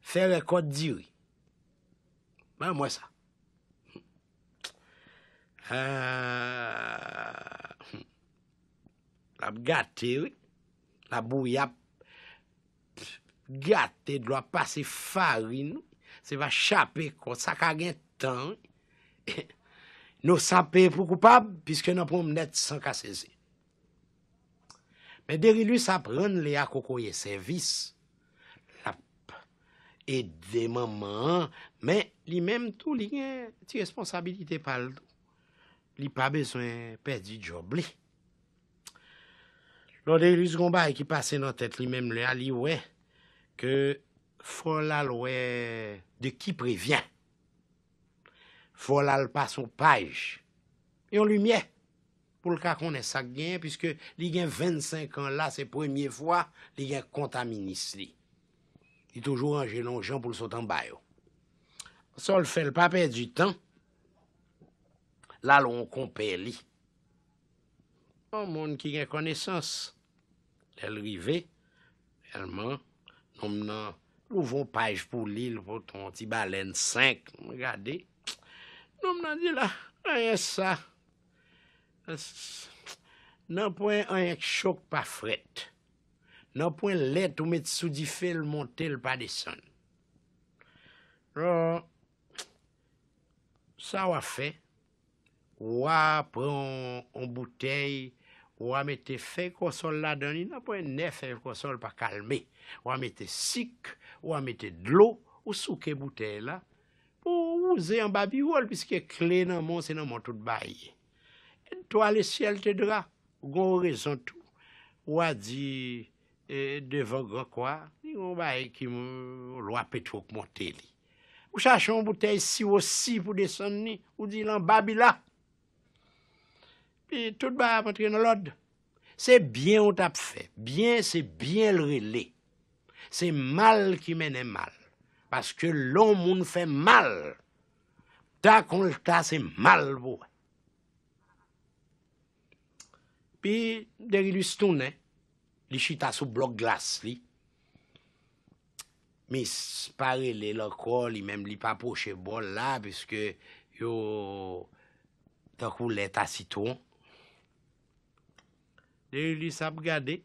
fè re kod ziri. Mwen mwen sa. Ha... ap gate, la bou yap gate, dlo ap pase fari nou, se va chape kon, sa ka gen tan, nou sape pou koupab, piske nan pou mnet san ka seze. Men deri lou sa pran le akoko ye servis, ap ede maman, men li menm tou, li gen ti responsabilite pal do, li pa beswen perdi job li, Lode li sgon bay ki pase nan tet li menm li a li we, ke folal we de ki prevyen. Folal pa sou paj. E on li mye pou lka konen sa gen, piske li gen 25 an la se premiye vwa, li gen kontaminis li. Li toujou anje lon jan pou lso tan bay yo. Sol fe l papè di tan, la lon konpe li, un monde qui a connaissance. Elle rivait, elle m'a, nous m'ouvrons page pour l'île, pour ton petit baleine 5, regardez. Nous avons dit là, rien ça. Non point un choc pas fret. non point l'aide ou mettre sous du fil, monter le pas Alors, ça a fait. Ou après prendre une bouteille ou a mette fait konsol la dani, nan pou ene fey konsol pa kalme. Ou a mette sik, ou a mette l'eau ou souke bouteille la, pou ouze en babi puisque clé nan mon c'est nan mon tout bail. Toi le ciel te dra, ou gon tout. tout Ou a dit e, devant devan gran kwa, ni gon baye ki moun lwa petrouk monte li. Ou cherche bouteille si ou si pou pour ni, ou dit en babila. Pi tout ba apantre nan lode. Se byen ou tap fe. Byen se byen lre le. Se mal ki menen mal. Paske lom moun fe mal. Takon lta se mal pou. Pi deri lwistounen. Li chi taso blok glas li. Mi pare le lakol. Li mem li papo che bol la. Piske yo takou leta sitoun. Dérilus a regardé.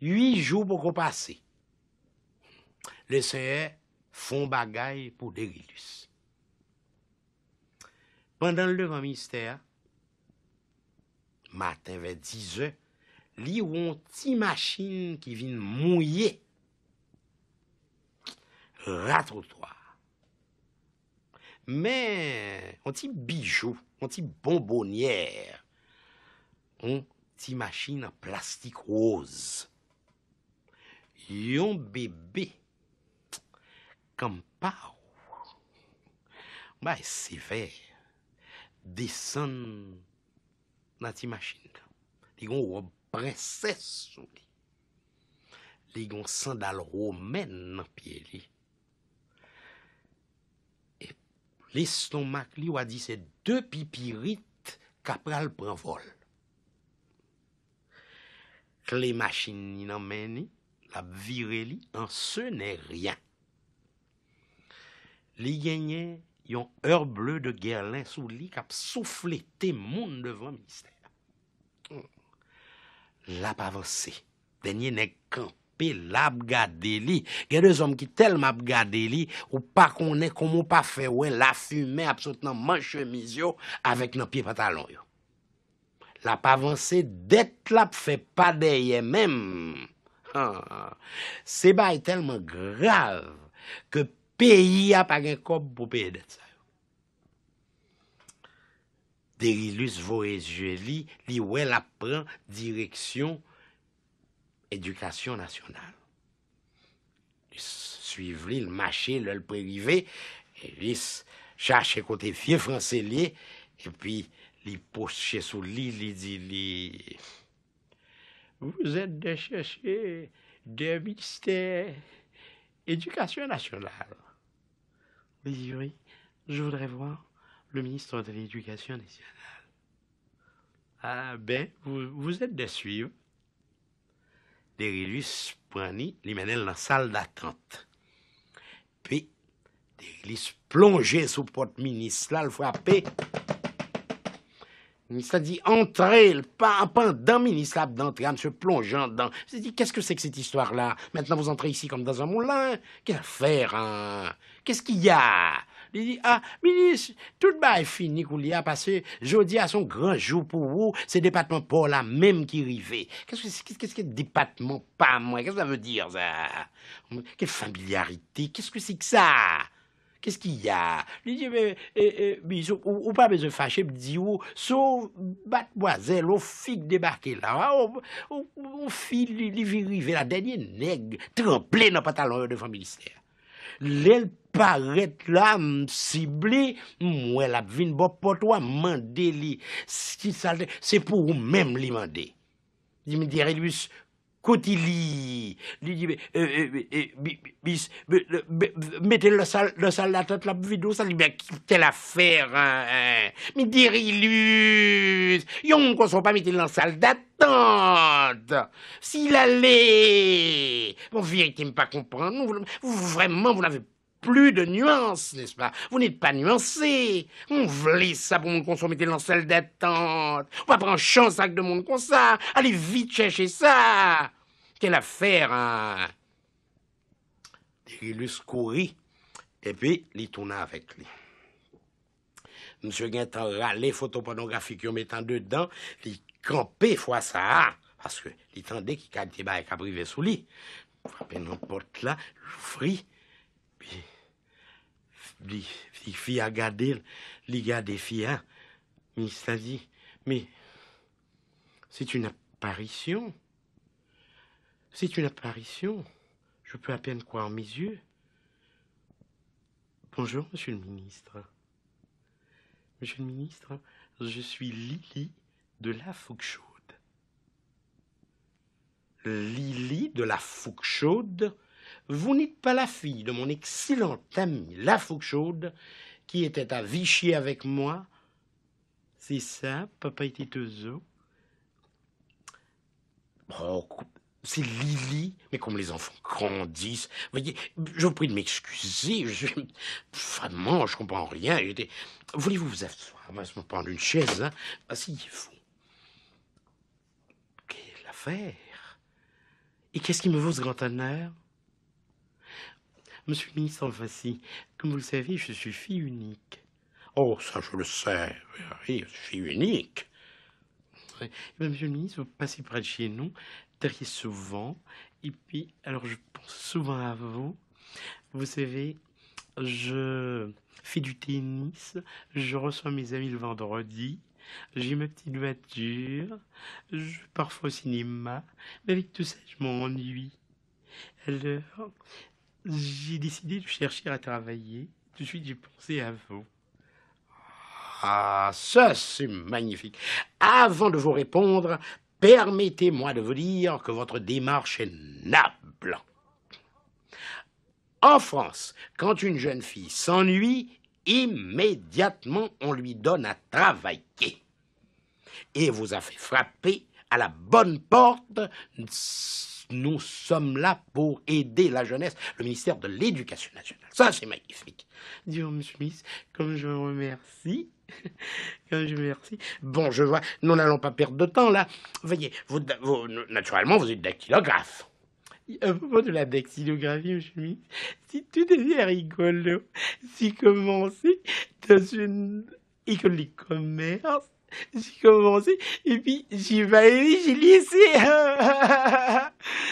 Huit jours pour passer. Les seigneurs font bagaille pour Dérilus. Pendant le grand ministère, matin vers 10 heures, les ont machine machines qui viennent mouiller. toi. Mais on dit bijoux. Mwen ti bonbonier, mwen ti machin nan plastik rose. Yon bebe, kam pa ou, mwen seve, desen nan ti machin. Li yon preces ou li, li yon sandal romen nan pie li. l'estomac lui a dit c'est deux pipirites capral prend vol. Les machines ni nan meni, la viré en ce n'est rien. Li y yon heure bleue de guerlin sous li cap soufflé tes monde devant ministère. Hum. La pas avancé, dernier nèg camp. pe la ap gade li. Gen de zom ki tel ma ap gade li, ou pa konen komon pa fe we la fume ap sot nan man chemiz yo avek nan pi patalon yo. La pa avanse det la pe fe pa deye menm. Seba e telman grav ke peyi ap agen kob pou peye det sa yo. Derilus Vorejeli li we la pren direksyon éducation nationale. Suivent l'île, marché, le privé, et ils cherchent côté vieux français lié, et puis ils pochent sous l'île, ils disent Vous êtes de chercher des mystères. Éducation nationale. Oui, oui, je voudrais voir le ministre de l'Éducation nationale. Ah ben, vous, vous êtes de suivre. Derilius prenait li dans la salle d'attente. Puis, sous sous sous ministre Là, le Il Il s'est dit, entrez, le pas d'un ministre là d'entrer, en se plongeant Il s'est dit, qu'est-ce que c'est que cette histoire-là Maintenant, vous entrez ici comme dans un moulin. Quelle affaire, hein Qu'est-ce qu'il y a il dit « ah, ministre, tout bas est fini kou li a passé. Jeudi a son grand jour pour vous c'est département pour la même qui rive. Qu'est-ce que qu'est-ce que département pas moi Qu'est-ce que ça veut dire ça Quelle familiarité Qu'est-ce qu'il y a Il dit, mais, eh, eh mais ou, ou, pas besoin de fâcher, dit, ou, oh, mademoiselle, au oh, fig débarqué là, ah, oh, on la dernière nègre, dans le pantalon de ministère l'el paret la sibli, moi, la vin bo potwa mande li. Si salte, se pou ou mèm li mande. Di mi Cotilly. lit lui dit Mettez le salle... le salle la tête la vidéo, ça Mais quelle affaire, hein, Mais Dirilus, yon qu'on soit pas mettez dans salle d'attente. S'il allait, bon, ne me pas comprendre, vous, vraiment, vous n'avez plus de nuances, n'est-ce pas Vous n'êtes pas nuancé. On voulez ça pour mon consommer dans salle d'attente. On va prendre chance avec de monde comme ça. Allez vite chercher ça quelle affaire, hein? Rilus courit, et puis, il tourna avec lui. Monsieur Guintan râlait photopornographique, il mettait dedans, il crampait fois ça, parce que il tendait qu'il cadait bas et privé sous lui. Frappé dans porte là, l'ouvrit, puis, il fit à garder, il gardait fille, hein. mais il dit, mais, c'est une apparition. C'est une apparition. Je peux à peine croire mes yeux. Bonjour, monsieur le ministre. Monsieur le ministre, je suis Lily de la Fouquechaude. Lily de la Fouquechaude Vous n'êtes pas la fille de mon excellent ami, la Fouquechaude, qui était à Vichy avec moi C'est ça, papa était Oh, c'est Lily, mais comme les enfants grandissent. Voyez, je vous prie de m'excuser. Je... Vraiment, je comprends rien. Voulez-vous vous asseoir Je vais prends prendre une chaise. Hein Asseyez-vous. Ah, Quelle affaire Et qu'est-ce qui me vaut ce grand honneur Monsieur le ministre, en voici. comme vous le savez, je suis fille unique. Oh, ça je le sais, oui, je suis unique. Eh monsieur le ministre, passez près de chez nous, très souvent. Et puis, alors je pense souvent à vous. Vous savez, je fais du tennis, je reçois mes amis le vendredi, j'ai ma petite voiture, je vais parfois au cinéma, mais avec tout ça, je m'ennuie. Alors, j'ai décidé de chercher à travailler. Tout de suite, j'ai pensé à vous. Ah, ça, c'est magnifique. Avant de vous répondre, Permettez-moi de vous dire que votre démarche est nable. En France, quand une jeune fille s'ennuie, immédiatement on lui donne à travailler. Et vous a fait frapper à la bonne porte. Nous sommes là pour aider la jeunesse, le ministère de l'Éducation nationale. Ça, c'est magnifique. Smith, comme je vous remercie. je Bon, je vois, nous n'allons pas perdre de temps là. Voyez, vous, naturellement, vous êtes dactylographe. À euh, propos de la dactylographie, monsieur si tu deviens rigolo, si commencé dans une école de commerce, j'ai commencé, et puis j'ai vais, j'ai laissé.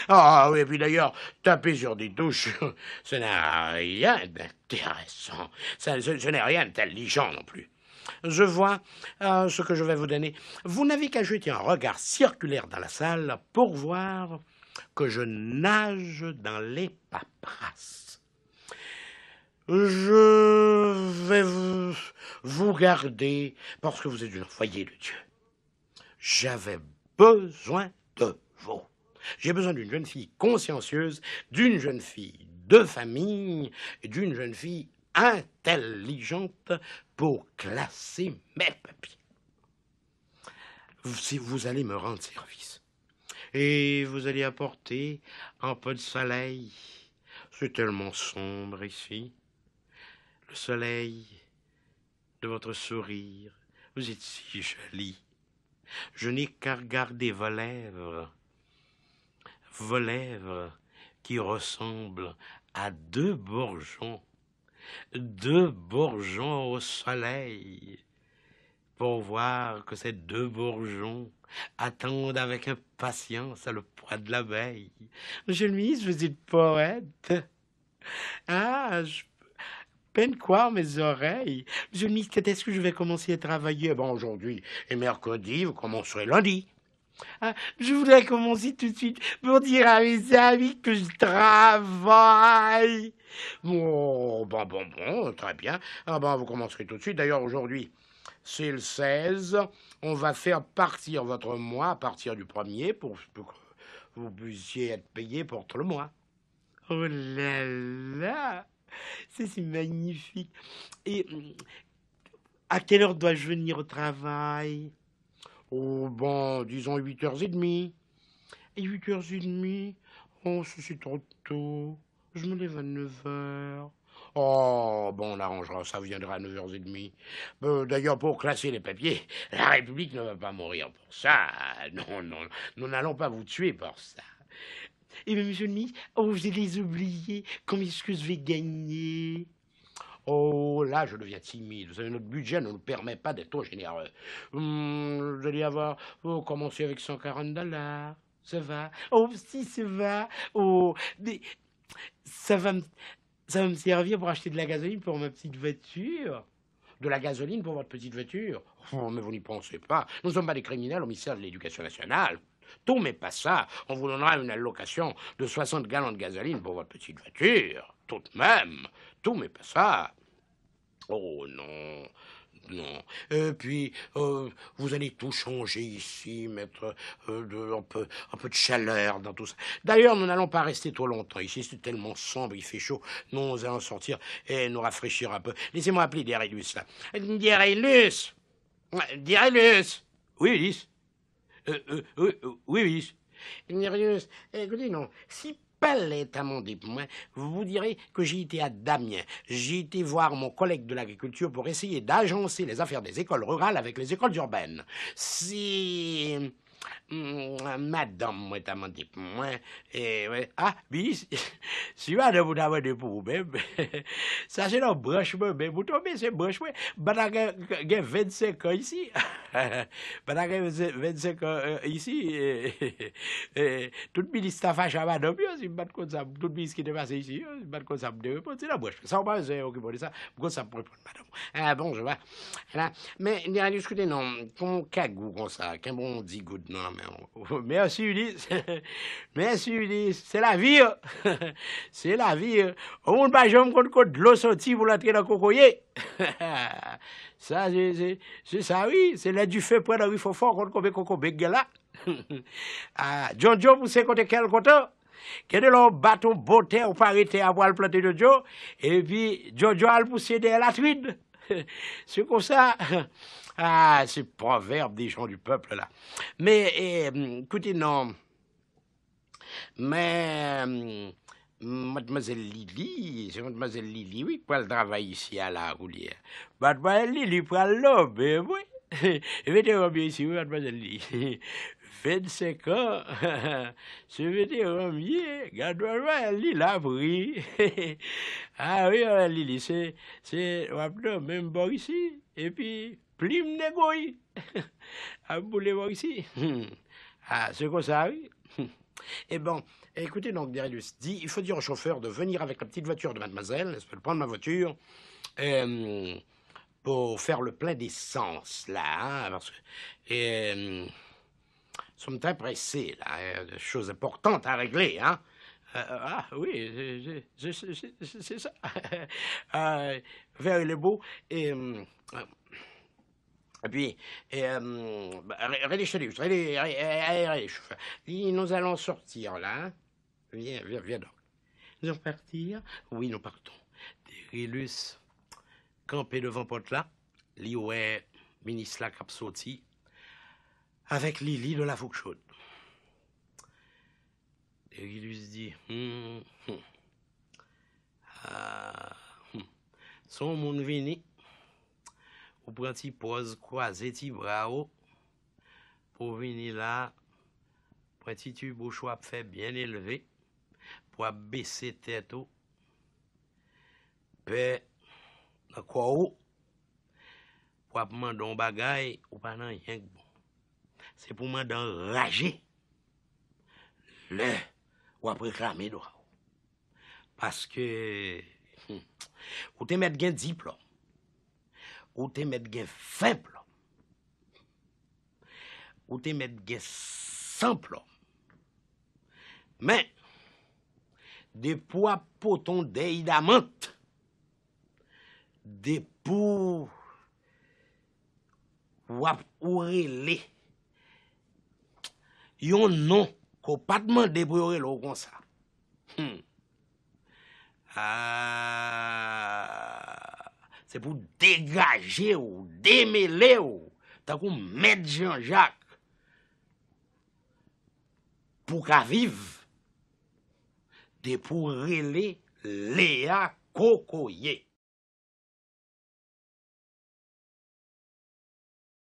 Ah oui, et puis d'ailleurs, taper sur des touches, ce n'est rien d'intéressant. Ça, ce n'est rien d'intelligent non plus je vois euh, ce que je vais vous donner. Vous n'avez qu'à jeter un regard circulaire dans la salle pour voir que je nage dans les paperasses. Je vais vous, garder parce que vous êtes un foyer de Dieu. J'avais besoin de vous. J'ai besoin d'une jeune fille consciencieuse, d'une jeune fille de famille, d'une jeune fille intelligente pour classer mes papiers. Si vous allez me rendre service et vous allez apporter un peu de soleil, c'est tellement sombre ici. Le soleil de votre sourire, vous êtes si jolie. Je n'ai qu'à regarder vos lèvres, vos lèvres qui ressemblent à deux bourgeons deux bourgeons au soleil, pour voir que ces deux bourgeons attendent avec impatience le poids de l'abeille. Monsieur le ministre, vous êtes poète. Ah, je peine quoi mes oreilles. Monsieur le ministre, quest ce que je vais commencer à travailler Bon, aujourd'hui et mercredi, vous commencerez lundi. Ah, je voudrais commencer tout de suite pour dire à mes amis que je travaille. Oh, bon, bah, bon, bon, très bien. Ah bah vous commencerez tout de suite. D'ailleurs, aujourd'hui, c'est le 16. On va faire partir votre mois à partir du 1er pour, que vous puissiez être payé pour tout le mois. Oh là là C'est magnifique. Et à quelle heure dois-je venir au travail Oh, ben, disons 8h30. 8h30 Oh, c'est trop tôt. Je me lève à 9h. Oh, bon, on arrangera, ça viendra à 9h30. Euh, D'ailleurs, pour classer les papiers, la République ne va pas mourir pour ça. Non, non, nous n'allons pas vous tuer pour ça. Et eh bien, monsieur le ministre, oh, allez les oublier. Combien est-ce que je vais gagner Oh, là, je deviens timide. Vous savez, notre budget ne nous permet pas d'être trop généreux. Hum, vous allez avoir, vous oh, commencez avec 140 dollars. Ça va. Oh, si, ça va. Oh, ça va me, ça va me servir pour acheter de la gasoline pour ma petite voiture. De la gasoline pour votre petite voiture. Oh, mais vous n'y pensez pas. Nous sommes pas des criminels au ministère de l'Éducation nationale. tout mais pas ça. On vous donnera une allocation de 60 gallons de gasoline pour votre petite voiture. Tout de même tout, mais pas ça. Oh non, non. Et puis, euh, vous allez tout changer ici, mettre euh, de, un, peu, un, peu, de chaleur dans tout ça. D'ailleurs, nous n'allons pas rester trop longtemps ici, c'est tellement sombre, il fait chaud. Nous, allons sortir et nous rafraîchir un peu. Laissez-moi appeler Derylus, là. Derylus Derylus Oui, Ulysse euh, Oui, Ulysse écoutez, non, si vous à mon vous vous direz que j'ai été à Damien. j'ai été voir mon collègue de l'agriculture pour essayer d'agencer les affaires des écoles rurales avec les écoles urbaines. C'est... Mm, euh, madame, moi, t'as mon pou Ah, bis Si vous avez vous vous ça, c'est ça broche vous tombez vous tombez 25 ans ici. y a 25 ans ici. Tout ministre, listafa chama à madame, Si Tout qui est passé ici, Si C'est se de ça. madame bon, je Mais, a bon non, merci oh, Ulysse. merci Ulysse. C'est la vie. Hein. C'est la vie. Hein. On ne pas jamais contre de l'eau sortie pour l'entrer dans le cocoyer. ça, c'est ça, oui. C'est l'aide du feu près de faut fort contre le coco là. ah, John Joe, vous savez côté quel côté? Quel est leur bâton beauté ou pas arrêté à voir le planter de Joe? Et puis, Jojo a le poussé derrière la truide. c'est comme ça. Ah, ces proverbes des gens du peuple, là. Mais, eh, hum, écoutez, non. Mais, hum, Mademoiselle Lily, c'est Mademoiselle Lily, oui, quoi, le travail ici à la roulière. Mademoiselle Lily, pour l'aube, ben oui. Venez bien ici, oui, Mademoiselle Lily. 25 ans, ce vétéran mieux, moi elle l'a l'abri. ah oui, mademoiselle Lily, c'est, c'est, même bon ici, et puis, Plim Vous voulez voir ici. Ah, c'est quoi ça, oui. Eh bon, écoutez donc, Derylus, dit, il faut dire au chauffeur de venir avec la petite voiture de mademoiselle, je peux prendre ma voiture, euh, pour faire le plein d'essence, là, hein, parce que... Euh, sommes très pressés, là, a hein, choses importantes à régler, hein. Euh, ah oui, c'est ça. euh, vers le beau et... Euh, et Puis, Rélichelus, Rélichelus, nous allons sortir là. Viens, viens, viens donc. Nous allons partir Oui, nous partons. Dérilus, campé devant Potla, Lioué, Minisla Capsoti, avec Lily de la Fouque chaude. Dérilus dit hum, hum. Ah, hum. Son monde vini. ou pranti poz kwa zeti bra ou, pou vini la, pranti tu bou chwa pfe bien eleve, pou ap bese tete ou, pe, nan kwa ou, pou ap mandon bagay, ou panan yeng bon. Se pou mandon raje, le, wap preklame do. Paske, hmm, ou te met gen diplon, Ou te met ge feble. Ou te met ge simple. Men, de pou ap poton de y damant. De pou wap oure le. Yon nan, ko patman de pou oure lo kon sa. Hmm. Aaaaaa ah. Te pou degaje ou, demele ou, ta kou med janjak pou ka viv, te pou rele lea koko ye.